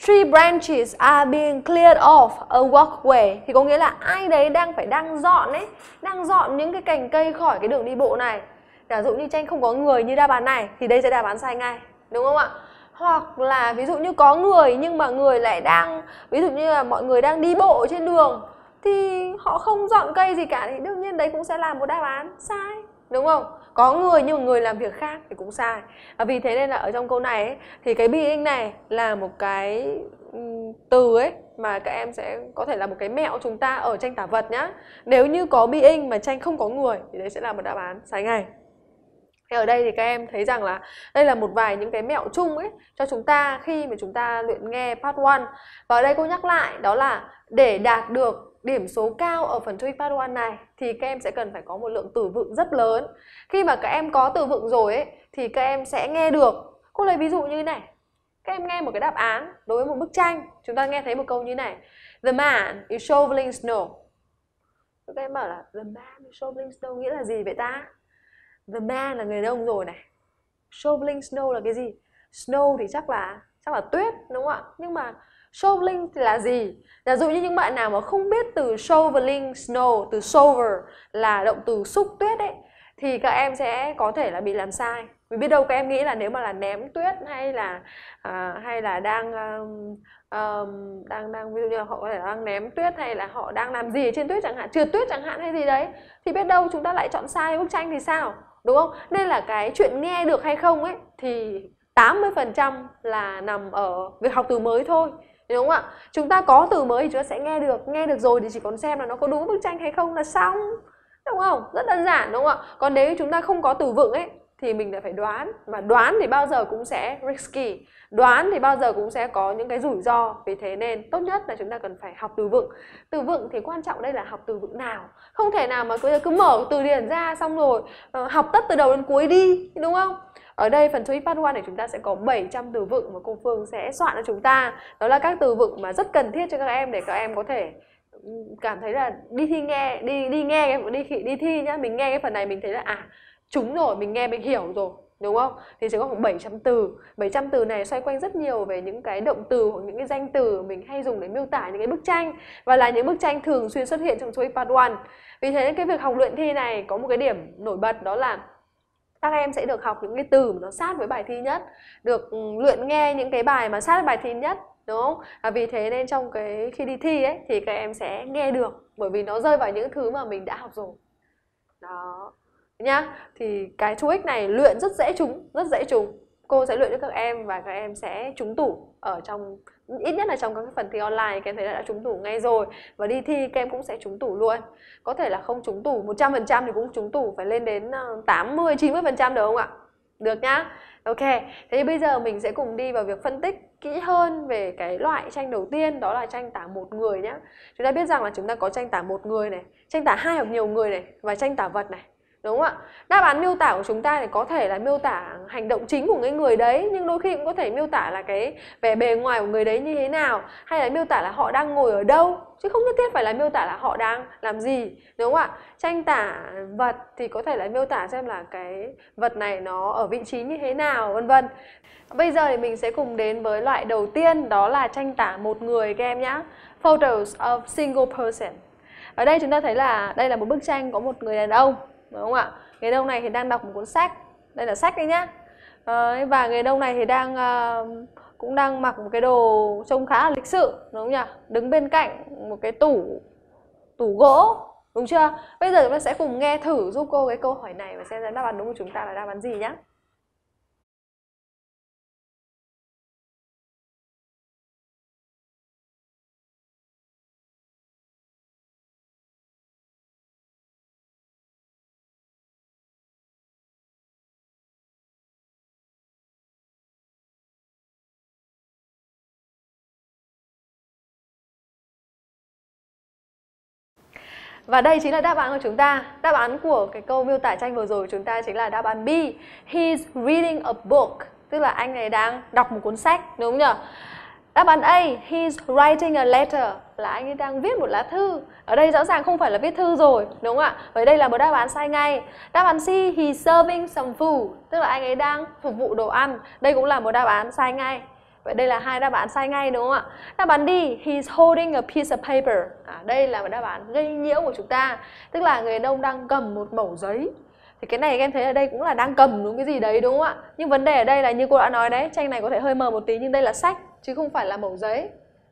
Three branches are being cleared off a walkway Thì có nghĩa là ai đấy đang phải đang dọn ấy Đang dọn những cái cành cây khỏi cái đường đi bộ này Giả dụ như tranh không có người như đáp án này Thì đây sẽ đáp án sai ngay Đúng không ạ? hoặc là ví dụ như có người nhưng mà người lại đang ví dụ như là mọi người đang đi bộ trên đường thì họ không dọn cây gì cả thì đương nhiên đấy cũng sẽ là một đáp án sai đúng không có người nhưng mà người làm việc khác thì cũng sai và vì thế nên là ở trong câu này ấy, thì cái being này là một cái từ ấy mà các em sẽ có thể là một cái mẹo chúng ta ở tranh tả vật nhá nếu như có being mà tranh không có người thì đấy sẽ là một đáp án sai ngay Thế ở đây thì các em thấy rằng là đây là một vài những cái mẹo chung ấy cho chúng ta khi mà chúng ta luyện nghe part 1. Và ở đây cô nhắc lại đó là để đạt được điểm số cao ở phần TOEIC Part 1 này thì các em sẽ cần phải có một lượng từ vựng rất lớn. Khi mà các em có từ vựng rồi ấy thì các em sẽ nghe được. Cô lấy ví dụ như này. Các em nghe một cái đáp án đối với một bức tranh, chúng ta nghe thấy một câu như này. The man is shoveling snow. Các em bảo là the man is shoveling snow nghĩa là gì vậy ta? The man là người đông rồi này. Shoveling snow là cái gì? Snow thì chắc là chắc là tuyết đúng không ạ? Nhưng mà shoveling thì là gì? Giả dụ như những bạn nào mà không biết từ shoveling snow, từ shovel là động từ xúc tuyết ấy thì các em sẽ có thể là bị làm sai. Vì biết đâu các em nghĩ là nếu mà là ném tuyết hay là uh, hay là đang um, um, đang đang ví dụ như là họ có thể đang ném tuyết hay là họ đang làm gì trên tuyết chẳng hạn, trượt tuyết chẳng hạn hay gì đấy thì biết đâu chúng ta lại chọn sai bức tranh thì sao? đúng không nên là cái chuyện nghe được hay không ấy thì 80% là nằm ở việc học từ mới thôi đúng không ạ chúng ta có từ mới thì chúng ta sẽ nghe được nghe được rồi thì chỉ còn xem là nó có đúng bức tranh hay không là xong đúng không rất đơn giản đúng không ạ còn nếu chúng ta không có từ vựng ấy thì mình lại phải đoán mà đoán thì bao giờ cũng sẽ risky đoán thì bao giờ cũng sẽ có những cái rủi ro vì thế nên tốt nhất là chúng ta cần phải học từ vựng từ vựng thì quan trọng đây là học từ vựng nào không thể nào mà cứ cứ mở từ điển ra xong rồi ờ, học tất từ đầu đến cuối đi đúng không ở đây phần chú ý part 1 này chúng ta sẽ có 700 từ vựng mà cô Phương sẽ soạn cho chúng ta đó là các từ vựng mà rất cần thiết cho các em để các em có thể ừ, cảm thấy là đi thi nghe đi đi nghe đi đi thi nhá mình nghe cái phần này mình thấy là à trúng rồi mình nghe mình hiểu rồi đúng không thì sẽ có khoảng 700 từ 700 từ này xoay quanh rất nhiều về những cái động từ hoặc những cái danh từ mình hay dùng để miêu tả những cái bức tranh và là những bức tranh thường xuyên xuất hiện trong chuỗi part 1 vì thế nên cái việc học luyện thi này có một cái điểm nổi bật đó là các em sẽ được học những cái từ mà nó sát với bài thi nhất được ừ, luyện nghe những cái bài mà sát với bài thi nhất đúng không? À, vì thế nên trong cái khi đi thi ấy thì các em sẽ nghe được bởi vì nó rơi vào những thứ mà mình đã học rồi. Đó nhá thì cái chú ích này luyện rất dễ trúng rất dễ trúng cô sẽ luyện cho các em và các em sẽ trúng tủ ở trong ít nhất là trong các phần thi online các em thấy là đã trúng tủ ngay rồi và đi thi các em cũng sẽ trúng tủ luôn có thể là không trúng tủ 100% thì cũng trúng tủ phải lên đến 80 ờ, 90% được không ạ được nhá ok thế bây giờ mình sẽ cùng đi vào việc phân tích kỹ hơn về cái loại tranh đầu tiên đó là tranh tả một người nhá chúng ta biết rằng là chúng ta có tranh tả một người này tranh tả hai hoặc nhiều người này và tranh tả vật này đúng không ạ đáp án miêu tả của chúng ta thì có thể là miêu tả hành động chính của cái người đấy nhưng đôi khi cũng có thể miêu tả là cái vẻ bề ngoài của người đấy như thế nào hay là miêu tả là họ đang ngồi ở đâu chứ không nhất thiết phải là miêu tả là họ đang làm gì đúng không ạ tranh tả vật thì có thể là miêu tả xem là cái vật này nó ở vị trí như thế nào vân vân bây giờ thì mình sẽ cùng đến với loại đầu tiên đó là tranh tả một người các em nhá photos of single person ở đây chúng ta thấy là đây là một bức tranh có một người đàn ông đúng không ạ nghề đông này thì đang đọc một cuốn sách đây là sách đấy nhá đấy, và người đông này thì đang uh, cũng đang mặc một cái đồ trông khá là lịch sự đúng không nhỉ đứng bên cạnh một cái tủ tủ gỗ đúng chưa bây giờ chúng ta sẽ cùng nghe thử giúp cô cái câu hỏi này và xem đáp án đúng của chúng ta là đáp án gì nhá Và đây chính là đáp án của chúng ta. Đáp án của cái câu miêu tả tranh vừa rồi của chúng ta chính là đáp án B. He's reading a book. Tức là anh ấy đang đọc một cuốn sách, đúng không nhỉ? Đáp án A, he's writing a letter là anh ấy đang viết một lá thư. Ở đây rõ ràng không phải là viết thư rồi, đúng không ạ? Vậy đây là một đáp án sai ngay. Đáp án C, he's serving some food, tức là anh ấy đang phục vụ đồ ăn. Đây cũng là một đáp án sai ngay. Vậy đây là hai đáp án sai ngay đúng không ạ? Đáp án D, he's holding a piece of paper. À, đây là đáp án gây nhiễu của chúng ta. Tức là người đông đang cầm một mẩu giấy. Thì cái này em thấy ở đây cũng là đang cầm đúng cái gì đấy đúng không ạ? Nhưng vấn đề ở đây là như cô đã nói đấy, tranh này có thể hơi mờ một tí nhưng đây là sách chứ không phải là mẩu giấy.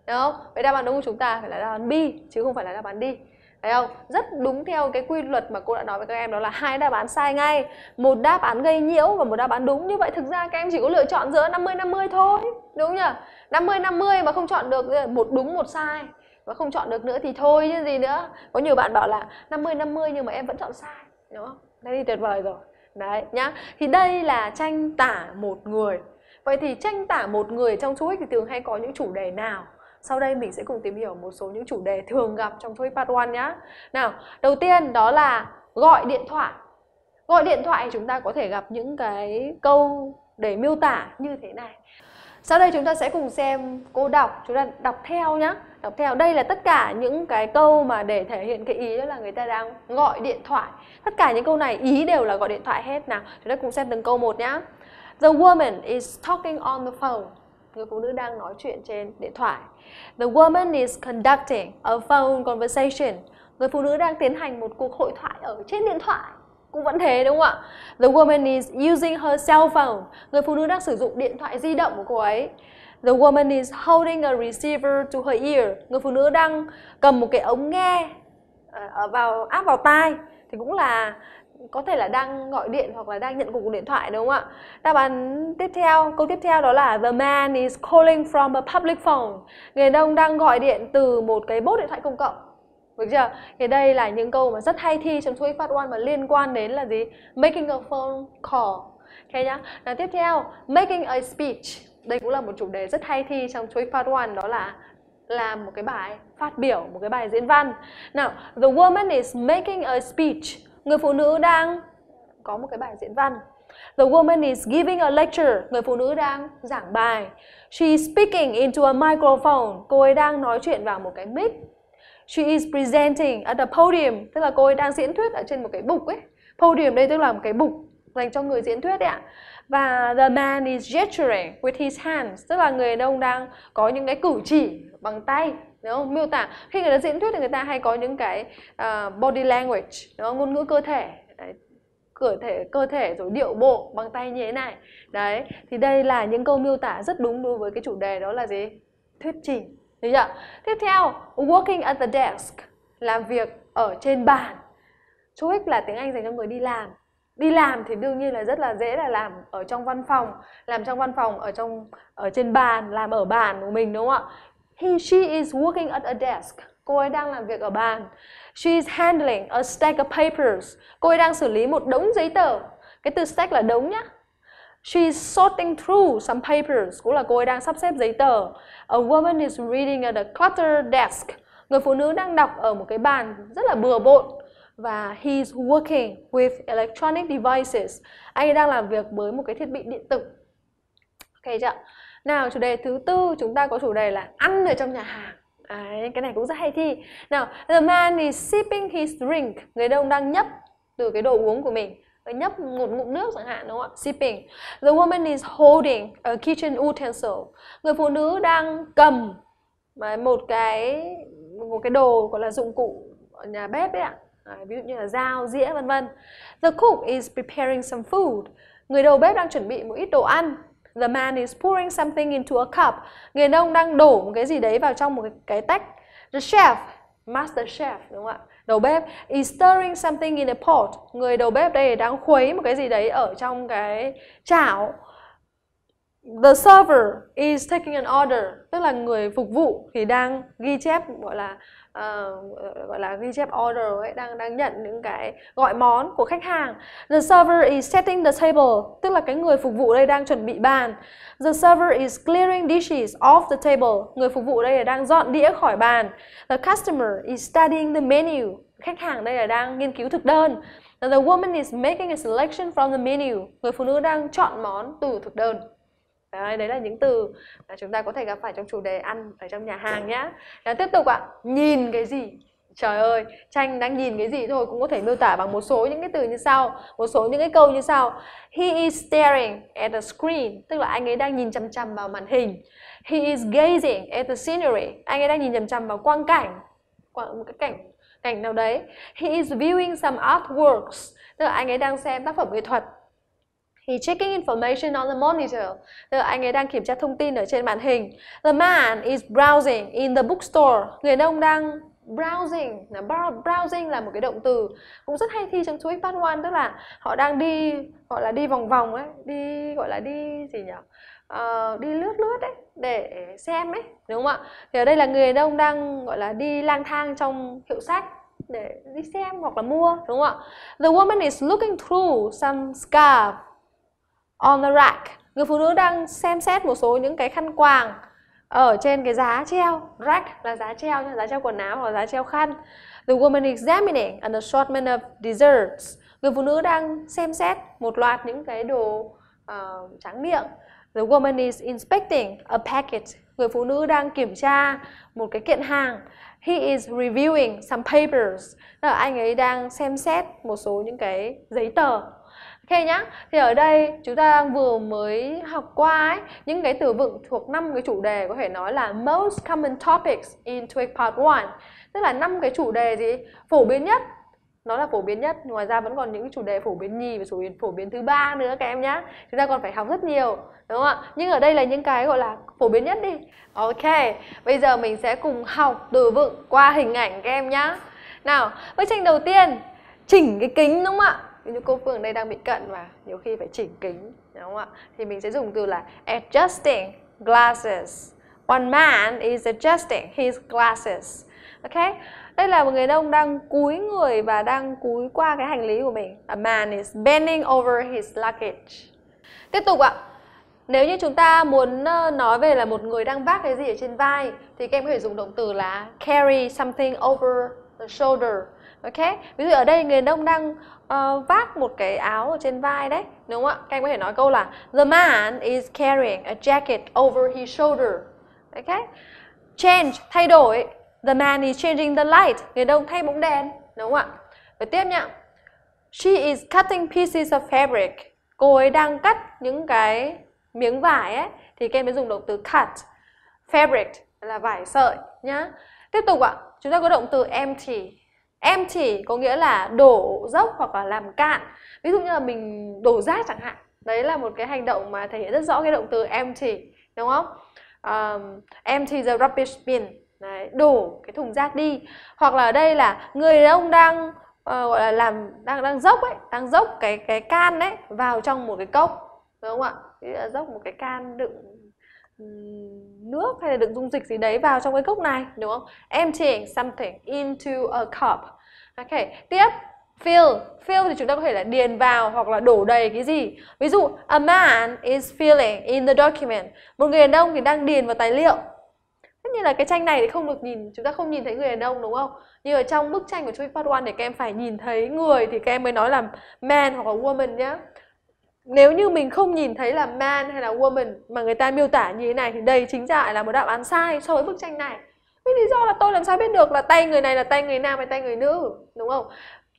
Đúng không? Vậy đáp án đúng của chúng ta phải là đáp án B chứ không phải là đáp án đi Thấy không? Rất đúng theo cái quy luật mà cô đã nói với các em đó là hai đáp án sai ngay, một đáp án gây nhiễu và một đáp án đúng. Như vậy thực ra các em chỉ có lựa chọn giữa 50 50 thôi, đúng nhỉ? 50 50 mà không chọn được một đúng một sai và không chọn được nữa thì thôi chứ gì nữa. Có nhiều bạn bảo là 50 50 nhưng mà em vẫn chọn sai, đúng không? Đấy thì tuyệt vời rồi. Đấy nhá. Thì đây là tranh tả một người. Vậy thì tranh tả một người trong chú thì thường hay có những chủ đề nào? Sau đây mình sẽ cùng tìm hiểu một số những chủ đề thường gặp trong TOEIC Part 1 nhá. Nào, đầu tiên đó là gọi điện thoại. Gọi điện thoại chúng ta có thể gặp những cái câu để miêu tả như thế này. Sau đây chúng ta sẽ cùng xem cô đọc, chúng ta đọc theo nhá. Đọc theo, đây là tất cả những cái câu mà để thể hiện cái ý đó là người ta đang gọi điện thoại. Tất cả những câu này ý đều là gọi điện thoại hết nào. Chúng ta cùng xem từng câu một nhá. The woman is talking on the phone người phụ nữ đang nói chuyện trên điện thoại. The woman is conducting a phone conversation. Người phụ nữ đang tiến hành một cuộc hội thoại ở trên điện thoại. Cũng vẫn thế đúng không ạ? The woman is using her cell phone. Người phụ nữ đang sử dụng điện thoại di động của cô ấy. The woman is holding a receiver to her ear. Người phụ nữ đang cầm một cái ống nghe à, ở vào áp vào tai thì cũng là có thể là đang gọi điện hoặc là đang nhận cuộc điện thoại đúng không ạ? Đáp án tiếp theo, câu tiếp theo đó là the man is calling from a public phone. Người đàn ông đang gọi điện từ một cái bốt điện thoại công cộng. Được chưa? Thì đây là những câu mà rất hay thi trong TOEIC phát one mà liên quan đến là gì? Making a phone call. Ok nhá. Nào tiếp theo, making a speech. Đây cũng là một chủ đề rất hay thi trong TOEIC phát one đó là làm một cái bài phát biểu, một cái bài diễn văn. Now, the woman is making a speech người phụ nữ đang có một cái bài diễn văn The woman is giving a lecture. Người phụ nữ đang giảng bài. She is speaking into a microphone. Cô ấy đang nói chuyện vào một cái mic. She is presenting at a podium. Tức là cô ấy đang diễn thuyết ở trên một cái bục ấy. Podium đây tức là một cái bục dành cho người diễn thuyết đấy ạ. Và the man is gesturing with his hands. Tức là người đàn ông đang có những cái cử chỉ bằng tay đúng không miêu tả khi người ta diễn thuyết thì người ta hay có những cái uh, body language đúng không? ngôn ngữ cơ thể đấy, cơ thể cơ thể rồi điệu bộ bằng tay như thế này đấy thì đây là những câu miêu tả rất đúng đối với cái chủ đề đó là gì thuyết trình được chưa tiếp theo working at the desk làm việc ở trên bàn chú ích là tiếng anh dành cho người đi làm đi làm thì đương nhiên là rất là dễ là làm ở trong văn phòng làm trong văn phòng ở trong ở trên bàn làm ở bàn của mình đúng không ạ He, she is working at a desk. Cô ấy đang làm việc ở bàn. She is handling a stack of papers. Cô ấy đang xử lý một đống giấy tờ. Cái từ stack là đống nhá. She is sorting through some papers. Cũng là cô ấy đang sắp xếp giấy tờ. A woman is reading at a cluttered desk. Người phụ nữ đang đọc ở một cái bàn rất là bừa bộn và he is working with electronic devices. Anh ấy đang làm việc với một cái thiết bị điện tử. Ok chưa? nào chủ đề thứ tư chúng ta có chủ đề là ăn ở trong nhà hàng Đấy, cái này cũng rất hay thi nào the man is sipping his drink người đàn ông đang nhấp từ cái đồ uống của mình ờ, nhấp một ngụm nước chẳng hạn đúng không ạ sipping the woman is holding a kitchen utensil người phụ nữ đang cầm một cái một cái đồ gọi là dụng cụ ở nhà bếp ấy ạ à, ví dụ như là dao dĩa vân vân the cook is preparing some food người đầu bếp đang chuẩn bị một ít đồ ăn The man is pouring something into a cup. Người nông đang đổ một cái gì đấy vào trong một cái, cái tách. The chef, master chef, đúng không ạ? Đầu bếp is stirring something in a pot. Người đầu bếp đây đang khuấy một cái gì đấy ở trong cái chảo. The server is taking an order, tức là người phục vụ thì đang ghi chép gọi là uh, gọi là ghi chép order ấy đang đang nhận những cái gọi món của khách hàng the server is setting the table tức là cái người phục vụ đây đang chuẩn bị bàn the server is clearing dishes off the table người phục vụ đây là đang dọn đĩa khỏi bàn the customer is studying the menu khách hàng đây là đang nghiên cứu thực đơn the woman is making a selection from the menu người phụ nữ đang chọn món từ thực đơn Đấy, đấy là những từ mà chúng ta có thể gặp phải trong chủ đề ăn ở trong nhà hàng nhá. Và tiếp tục ạ, nhìn cái gì? Trời ơi, Tranh đang nhìn cái gì thôi cũng có thể miêu tả bằng một số những cái từ như sau, một số những cái câu như sau. He is staring at the screen, tức là anh ấy đang nhìn chằm chằm vào màn hình. He is gazing at the scenery, anh ấy đang nhìn chằm chằm vào quang cảnh, quang, cái cảnh cảnh nào đấy. He is viewing some artworks, tức là anh ấy đang xem tác phẩm nghệ thuật He's checking information on the monitor. Tức anh ấy đang kiểm tra thông tin ở trên màn hình. The man is browsing in the bookstore. Người đàn ông đang browsing là browsing là một cái động từ cũng rất hay thi trong TOEIC Part one tức là họ đang đi gọi là đi vòng vòng ấy, đi gọi là đi gì nhỉ? Uh, đi lướt lướt đấy để xem ấy, đúng không ạ? Thì ở đây là người đàn ông đang gọi là đi lang thang trong hiệu sách để đi xem hoặc là mua, đúng không ạ? The woman is looking through some scarf on the rack người phụ nữ đang xem xét một số những cái khăn quàng ở trên cái giá treo rack là giá treo giá treo quần áo hoặc giá treo khăn the woman examining an assortment of desserts người phụ nữ đang xem xét một loạt những cái đồ uh, tráng miệng the woman is inspecting a packet người phụ nữ đang kiểm tra một cái kiện hàng he is reviewing some papers là anh ấy đang xem xét một số những cái giấy tờ OK nhá thì ở đây chúng ta vừa mới học qua ấy, những cái từ vựng thuộc năm cái chủ đề có thể nói là most common topics in TOEIC part 1 tức là năm cái chủ đề gì phổ biến nhất nó là phổ biến nhất ngoài ra vẫn còn những chủ đề phổ biến nhì và chủ đề phổ biến thứ ba nữa các em nhá chúng ta còn phải học rất nhiều đúng không ạ nhưng ở đây là những cái gọi là phổ biến nhất đi ok bây giờ mình sẽ cùng học từ vựng qua hình ảnh các em nhá nào bức tranh đầu tiên chỉnh cái kính đúng không ạ ví như cô Phương đây đang bị cận và nhiều khi phải chỉnh kính đúng không ạ thì mình sẽ dùng từ là adjusting glasses one man is adjusting his glasses ok đây là một người đông đang cúi người và đang cúi qua cái hành lý của mình a man is bending over his luggage tiếp tục ạ nếu như chúng ta muốn ờ, nói về là một người đang vác cái gì ở trên vai thì các em có thể dùng động từ là carry something over the shoulder ok ví dụ ở đây người đông đang uh, vác một cái áo ở trên vai đấy đúng không ạ các em có thể nói câu là the man is carrying a jacket over his shoulder ok change thay đổi the man is changing the light người đông thay bóng đèn đúng không ạ rồi tiếp nhá she is cutting pieces of fabric cô ấy đang cắt những cái miếng vải ấy thì các em mới dùng động từ cut fabric là vải sợi nhá tiếp tục ạ chúng ta có động từ empty em chỉ có nghĩa là đổ dốc hoặc là làm cạn ví dụ như là mình đổ rác chẳng hạn đấy là một cái hành động mà thể hiện rất rõ cái động từ em chỉ đúng không um, empty the rubbish bin đấy, đổ cái thùng rác đi hoặc là ở đây là người đàn ông đang uh, gọi là làm đang đang dốc ấy đang dốc cái cái can đấy vào trong một cái cốc đúng không ạ dốc một cái can đựng um, nước hay là đựng dung dịch gì đấy vào trong cái cốc này đúng không? Emptying something into a cup. Ok, tiếp fill. Fill thì chúng ta có thể là điền vào hoặc là đổ đầy cái gì. Ví dụ a man is filling in the document. Một người đàn ông thì đang điền vào tài liệu. Tất nhiên là cái tranh này thì không được nhìn, chúng ta không nhìn thấy người đàn ông đúng không? Nhưng ở trong bức tranh của Choice Part 1 thì các em phải nhìn thấy người thì các em mới nói là man hoặc là woman nhé nếu như mình không nhìn thấy là man hay là woman mà người ta miêu tả như thế này thì đây chính ra là một đáp án sai so với bức tranh này vì lý do là tôi làm sao biết được là tay người này là tay người nam hay tay người nữ đúng không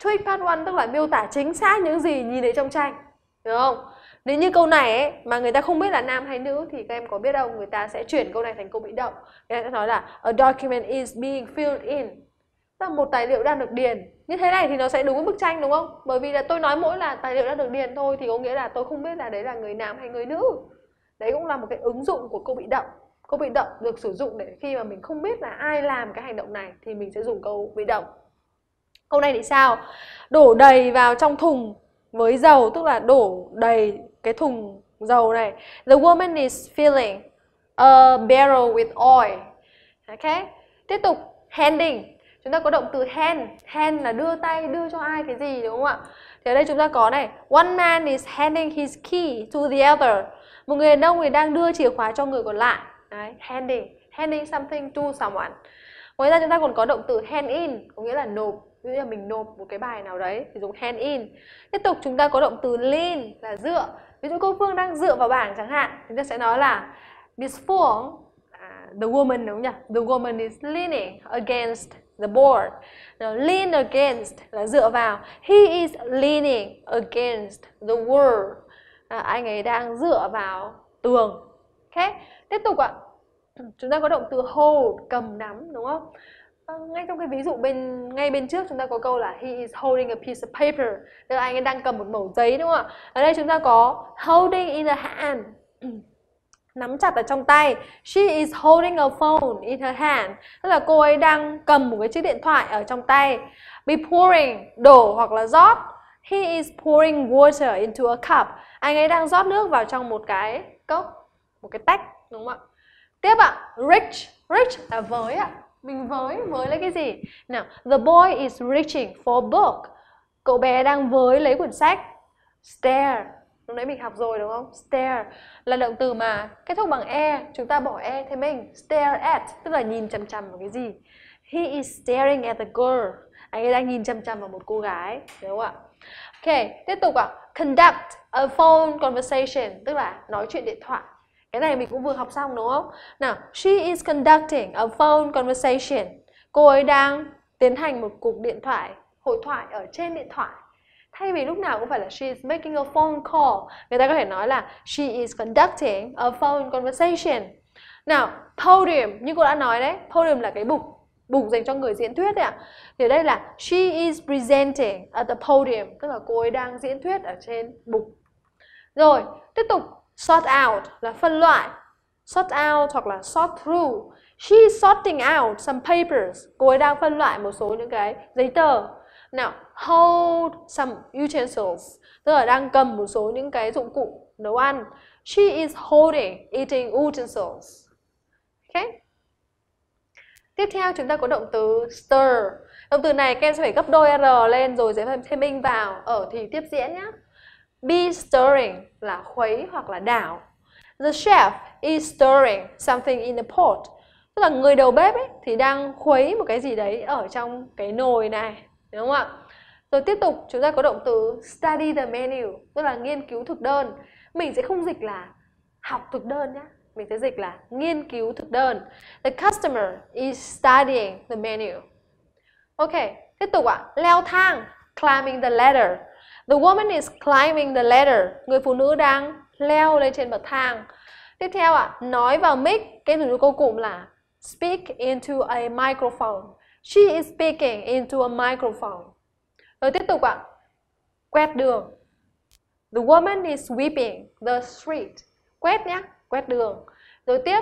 trick part one tức là miêu tả chính xác những gì nhìn thấy trong tranh đúng không nếu như câu này ấy, mà người ta không biết là nam hay nữ thì các em có biết đâu người ta sẽ chuyển câu này thành câu bị động người ta sẽ nói là a document is being filled in là một tài liệu đang được điền như thế này thì nó sẽ đúng với bức tranh đúng không bởi vì là tôi nói mỗi là tài liệu đang được điền thôi thì có nghĩa là tôi không biết là đấy là người nam hay người nữ đấy cũng là một cái ứng dụng của câu bị động câu bị động được sử dụng để khi mà mình không biết là ai làm cái hành động này thì mình sẽ dùng câu bị động câu này thì sao đổ đầy vào trong thùng với dầu tức là đổ đầy cái thùng dầu này the woman is filling a barrel with oil okay tiếp tục handing chúng ta có động từ hand hand là đưa tay đưa cho ai cái gì đúng không ạ thì ở đây chúng ta có này one man is handing his key to the other một người đàn ông người đang đưa chìa khóa cho người còn lại Đấy, handing handing something to someone ngoài ra chúng ta còn có động từ hand in có nghĩa là nộp ví dụ là mình nộp một cái bài nào đấy thì dùng hand in tiếp tục chúng ta có động từ lean là dựa ví dụ cô phương đang dựa vào bảng chẳng hạn chúng ta sẽ nói là miss phương à, the woman đúng không nhỉ the woman is leaning against the board rồi lean against là dựa vào he is leaning against the wall à, anh ấy đang dựa vào tường ok tiếp tục ạ chúng ta có động từ hold cầm nắm đúng không à, ngay trong cái ví dụ bên ngay bên trước chúng ta có câu là he is holding a piece of paper tức là anh ấy đang cầm một mẩu giấy đúng không ạ ở đây chúng ta có holding in a hand nắm chặt ở trong tay. She is holding a phone in her hand. Tức là cô ấy đang cầm một cái chiếc điện thoại ở trong tay. Be pouring, đổ hoặc là rót. He is pouring water into a cup. Anh ấy đang rót nước vào trong một cái cốc, một cái tách, đúng không ạ? Tiếp ạ, rich, rich là với ạ. Mình với, với lấy cái gì? Nào, the boy is reaching for book. Cậu bé đang với lấy quyển sách. Stare, lúc nãy mình học rồi đúng không stare là động từ mà kết thúc bằng e chúng ta bỏ e thế mình stare at tức là nhìn chằm chằm vào cái gì he is staring at the girl anh ấy đang nhìn chằm chằm vào một cô gái đúng không ạ ok tiếp tục ạ conduct a phone conversation tức là nói chuyện điện thoại cái này mình cũng vừa học xong đúng không nào she is conducting a phone conversation cô ấy đang tiến hành một cuộc điện thoại hội thoại ở trên điện thoại thay vì lúc nào cũng phải là she is making a phone call người ta có thể nói là she is conducting a phone conversation nào podium như cô đã nói đấy podium là cái bục bục dành cho người diễn thuyết đấy ạ à. thì đây là she is presenting at the podium tức là cô ấy đang diễn thuyết ở trên bục rồi tiếp tục sort out là phân loại sort out hoặc là sort through she is sorting out some papers cô ấy đang phân loại một số những cái giấy tờ nào hold some utensils tức là đang cầm một số những cái dụng cụ nấu ăn she is holding eating utensils okay tiếp theo chúng ta có động từ stir động từ này các em sẽ phải gấp đôi r lên rồi sẽ thêm minh vào ở thì tiếp diễn nhé be stirring là khuấy hoặc là đảo the chef is stirring something in the pot tức là người đầu bếp ấy thì đang khuấy một cái gì đấy ở trong cái nồi này đúng không ạ rồi tiếp tục chúng ta có động từ study the menu Tức là nghiên cứu thực đơn Mình sẽ không dịch là học thực đơn nhé Mình sẽ dịch là nghiên cứu thực đơn The customer is studying the menu Ok, tiếp tục ạ Leo thang Climbing the ladder The woman is climbing the ladder Người phụ nữ đang leo lên trên bậc thang Tiếp theo ạ Nói vào mic Cái từ câu cụm là Speak into a microphone She is speaking into a microphone rồi tiếp tục ạ. Quét đường. The woman is sweeping the street. Quét nhé, quét đường. Rồi tiếp,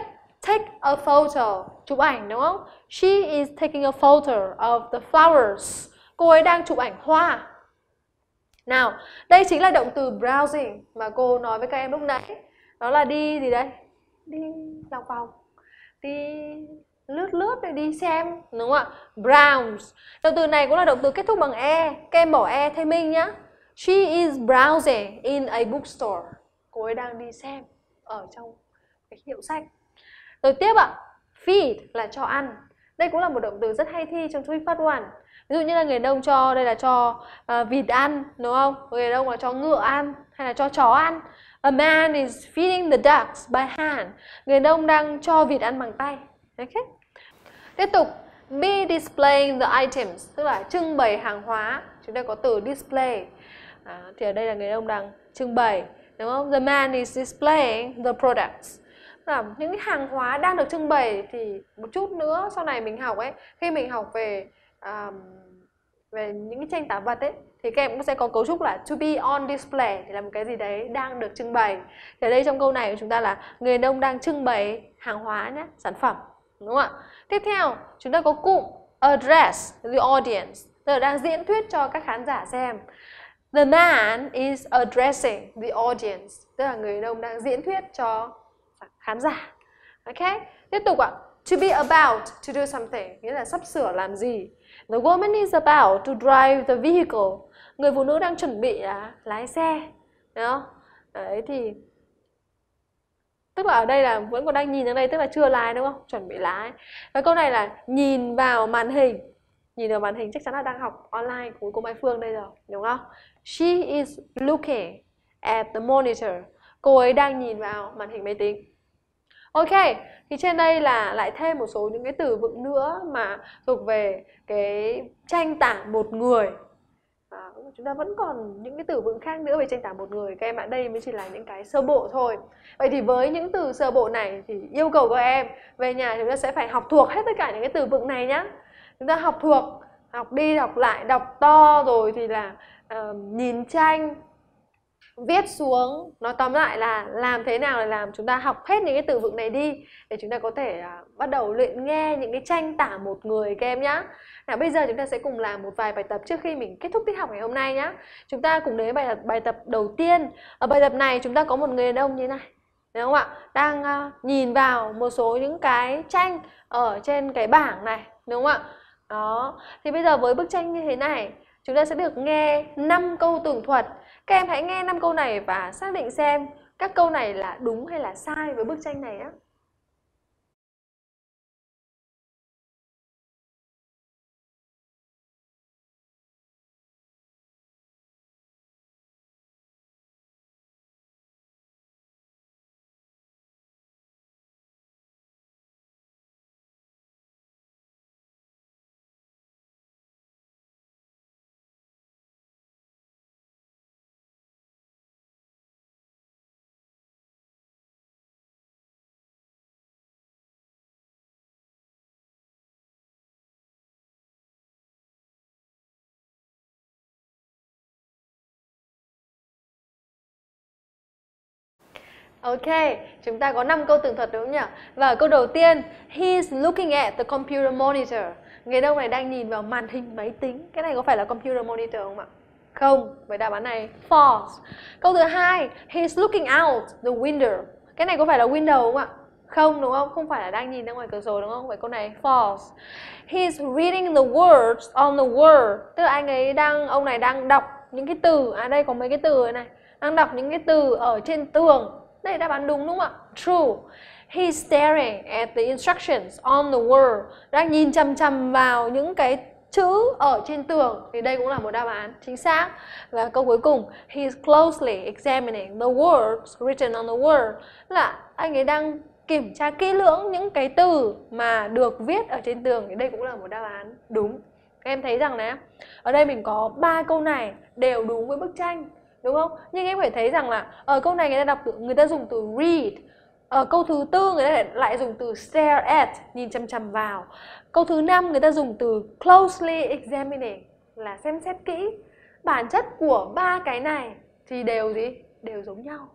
take a photo, chụp ảnh đúng không? She is taking a photo of the flowers. Cô ấy đang chụp ảnh hoa. Nào, đây chính là động từ browsing mà cô nói với các em lúc nãy. Đó là đi gì đây Đi lòng vòng. Đi lướt lướt để đi xem đúng không ạ browse động từ này cũng là động từ kết thúc bằng e các bỏ e thay minh nhá she is browsing in a bookstore cô ấy đang đi xem ở trong cái hiệu sách rồi tiếp ạ feed là cho ăn đây cũng là một động từ rất hay thi trong tweet phát one ví dụ như là người đông cho đây là cho uh, vịt ăn đúng không người đông là cho ngựa ăn hay là cho chó ăn a man is feeding the ducks by hand người đông đang cho vịt ăn bằng tay okay Tiếp tục, be displaying the items, tức là trưng bày hàng hóa. Chúng ta có từ display. À, thì ở đây là người ông đang trưng bày, đúng không? The man is displaying the products. là những cái hàng hóa đang được trưng bày thì một chút nữa sau này mình học ấy, khi mình học về um, về những cái tranh tả vật ấy thì các em cũng sẽ có cấu trúc là to be on display thì là một cái gì đấy đang được trưng bày thì ở đây trong câu này của chúng ta là người đàn ông đang trưng bày hàng hóa nhé sản phẩm đúng không ạ tiếp theo chúng ta có cụm address the audience tức là đang diễn thuyết cho các khán giả xem the man is addressing the audience tức là người đàn ông đang diễn thuyết cho khán giả ok tiếp tục ạ to be about to do something nghĩa là sắp sửa làm gì the woman is about to drive the vehicle người phụ nữ đang chuẩn bị là lái xe đúng đấy thì tức là ở đây là vẫn còn đang nhìn ở đây tức là chưa lái đúng không chuẩn bị lái và câu này là nhìn vào màn hình nhìn vào màn hình chắc chắn là đang học online của cô Mai Phương đây rồi đúng không she is looking at the monitor cô ấy đang nhìn vào màn hình máy tính Ok, thì trên đây là lại thêm một số những cái từ vựng nữa mà thuộc về cái tranh tả một người à, chúng ta vẫn còn những cái từ vựng khác nữa về tranh tả một người các em ạ đây mới chỉ là những cái sơ bộ thôi vậy thì với những từ sơ bộ này thì yêu cầu các em về nhà chúng ta sẽ phải học thuộc hết tất cả những cái từ vựng này nhá chúng ta học thuộc học đi học lại đọc to rồi thì là uh, nhìn tranh viết xuống nói tóm lại là làm thế nào để làm chúng ta học hết những cái từ vựng này đi để chúng ta có thể à, bắt đầu luyện nghe những cái tranh tả một người các em nhá nào bây giờ chúng ta sẽ cùng làm một vài bài tập trước khi mình kết thúc tiết học ngày hôm nay nhá chúng ta cùng đến bài tập bài tập đầu tiên ở bài tập này chúng ta có một người đàn ông như thế này đúng không ạ đang à, nhìn vào một số những cái tranh ở trên cái bảng này đúng không ạ đó thì bây giờ với bức tranh như thế này chúng ta sẽ được nghe 5 câu tường thuật các em hãy nghe 5 câu này và xác định xem các câu này là đúng hay là sai với bức tranh này á. Ok, chúng ta có 5 câu tường thuật đúng không nhỉ? Và câu đầu tiên, he's looking at the computer monitor. Người đàn ông này đang nhìn vào màn hình máy tính. Cái này có phải là computer monitor không ạ? Không, với đáp án này false. Câu thứ hai, he's looking out the window. Cái này có phải là window không ạ? Không đúng không? Không phải là đang nhìn ra ngoài cửa sổ đúng không? Vậy câu này false. He's reading the words on the wall. Tức là anh ấy đang ông này đang đọc những cái từ. À đây có mấy cái từ này. Đang đọc những cái từ ở trên tường đây là đáp án đúng đúng không ạ? True. He's staring at the instructions on the wall. Đang nhìn chằm chằm vào những cái chữ ở trên tường thì đây cũng là một đáp án chính xác và câu cuối cùng he's closely examining the words written on the wall là anh ấy đang kiểm tra kỹ lưỡng những cái từ mà được viết ở trên tường thì đây cũng là một đáp án đúng Các em thấy rằng là ở đây mình có ba câu này đều đúng với bức tranh đúng không nhưng em phải thấy rằng là ở ờ, câu này người ta đọc từ, người ta dùng từ read ở ờ, câu thứ tư người ta lại, dùng từ stare at nhìn chằm chằm vào câu thứ năm người ta dùng từ closely examining là xem xét kỹ bản chất của ba cái này thì đều gì đều giống nhau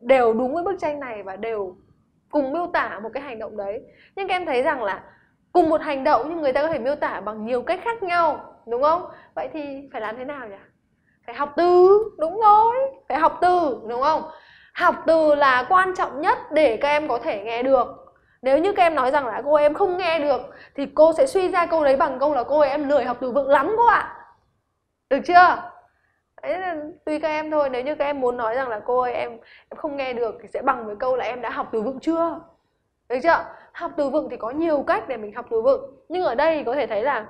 đều đúng với bức tranh này và đều cùng miêu tả một cái hành động đấy nhưng các em thấy rằng là cùng một hành động nhưng người ta có thể miêu tả bằng nhiều cách khác nhau đúng không vậy thì phải làm thế nào nhỉ phải học từ đúng rồi phải học từ đúng không học từ là quan trọng nhất để các em có thể nghe được nếu như các em nói rằng là cô em không nghe được thì cô sẽ suy ra câu đấy bằng câu là cô em lười học từ vựng lắm cô ạ được chưa đấy là tùy các em thôi nếu như các em muốn nói rằng là cô ơi em em không nghe được thì sẽ bằng với câu là em đã học từ vựng chưa được chưa học từ vựng thì có nhiều cách để mình học từ vựng nhưng ở đây có thể thấy là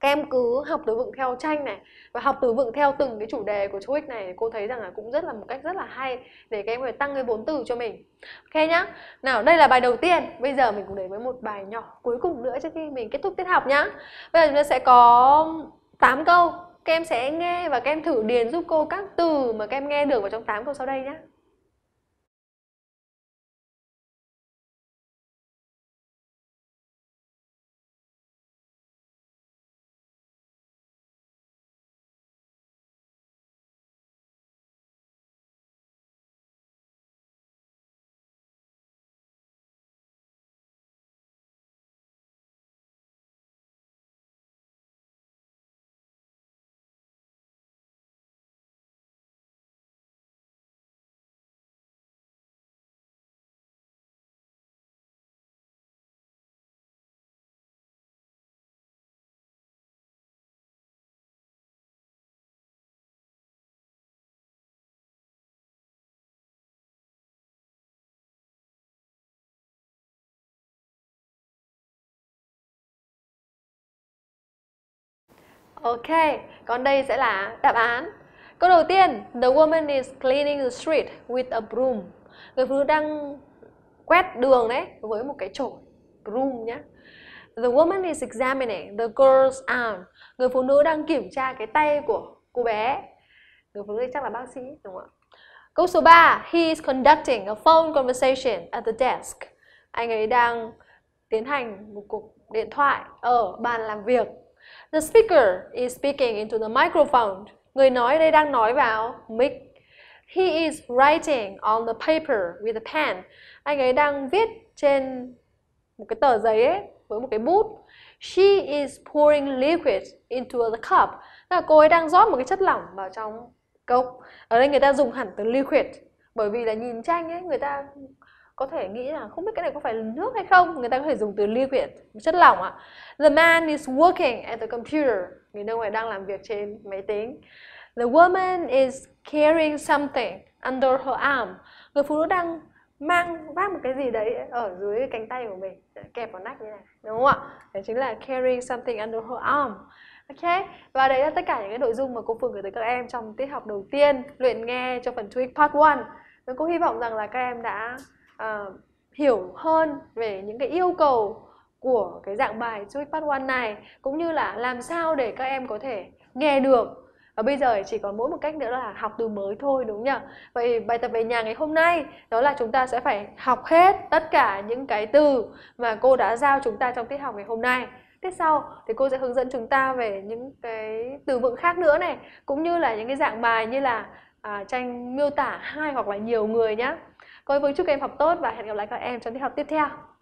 các em cứ học từ vựng theo tranh này và học từ vựng theo từng cái chủ đề của TOEIC này cô thấy rằng là cũng rất là một cách rất là hay để các em phải tăng cái vốn từ cho mình ok nhá nào đây là bài đầu tiên bây giờ mình cũng đến với một bài nhỏ cuối cùng nữa trước khi mình kết thúc tiết học nhá bây giờ chúng ta sẽ có 8 câu các em sẽ nghe và các em thử điền giúp cô các từ mà các em nghe được vào trong 8 câu sau đây nhé Ok, còn đây sẽ là đáp án. Câu đầu tiên, the woman is cleaning the street with a broom. Người phụ nữ đang quét đường đấy với một cái chổi, broom nhé. The woman is examining the girl's arm. Người phụ nữ đang kiểm tra cái tay của cô bé. Người phụ nữ chắc là bác sĩ đúng không ạ? Câu số 3, he is conducting a phone conversation at the desk. Anh ấy đang tiến hành một cuộc điện thoại ở bàn làm việc The speaker is speaking into the microphone. Người nói đây đang nói vào mic. He is writing on the paper with a pen. Anh ấy đang viết trên một cái tờ giấy ấy, với một cái bút. She is pouring liquid into the cup. là cô ấy đang rót một cái chất lỏng vào trong cốc. Ở đây người ta dùng hẳn từ liquid bởi vì là nhìn tranh ấy người ta có thể nghĩ là không biết cái này có phải nước hay không người ta có thể dùng từ liquid chất lỏng ạ the man is working at the computer người nước ngoài đang làm việc trên máy tính the woman is carrying something under her arm người phụ nữ đang mang vác một cái gì đấy ở dưới cánh tay của mình kẹp vào nách như này đúng không ạ đấy chính là carrying something under her arm ok và đấy là tất cả những cái nội dung mà cô Phương gửi tới các em trong tiết học đầu tiên luyện nghe cho phần TOEIC part 1 Tôi cũng hy vọng rằng là các em đã Ờ, hiểu hơn về những cái yêu cầu của cái dạng bài Tweet Part 1 này cũng như là làm sao để các em có thể nghe được và bây giờ chỉ còn mỗi một cách nữa là học từ mới thôi đúng nhỉ? Vậy bài tập về nhà ngày hôm nay đó là chúng ta sẽ phải học hết tất cả những cái từ mà cô đã giao chúng ta trong tiết học ngày hôm nay. Tiếp sau thì cô sẽ hướng dẫn chúng ta về những cái từ vựng khác nữa này cũng như là những cái dạng bài như là à, tranh miêu tả hai hoặc là nhiều người nhé cô ơi chúc các em học tốt và hẹn gặp lại các em trong tiết học tiếp theo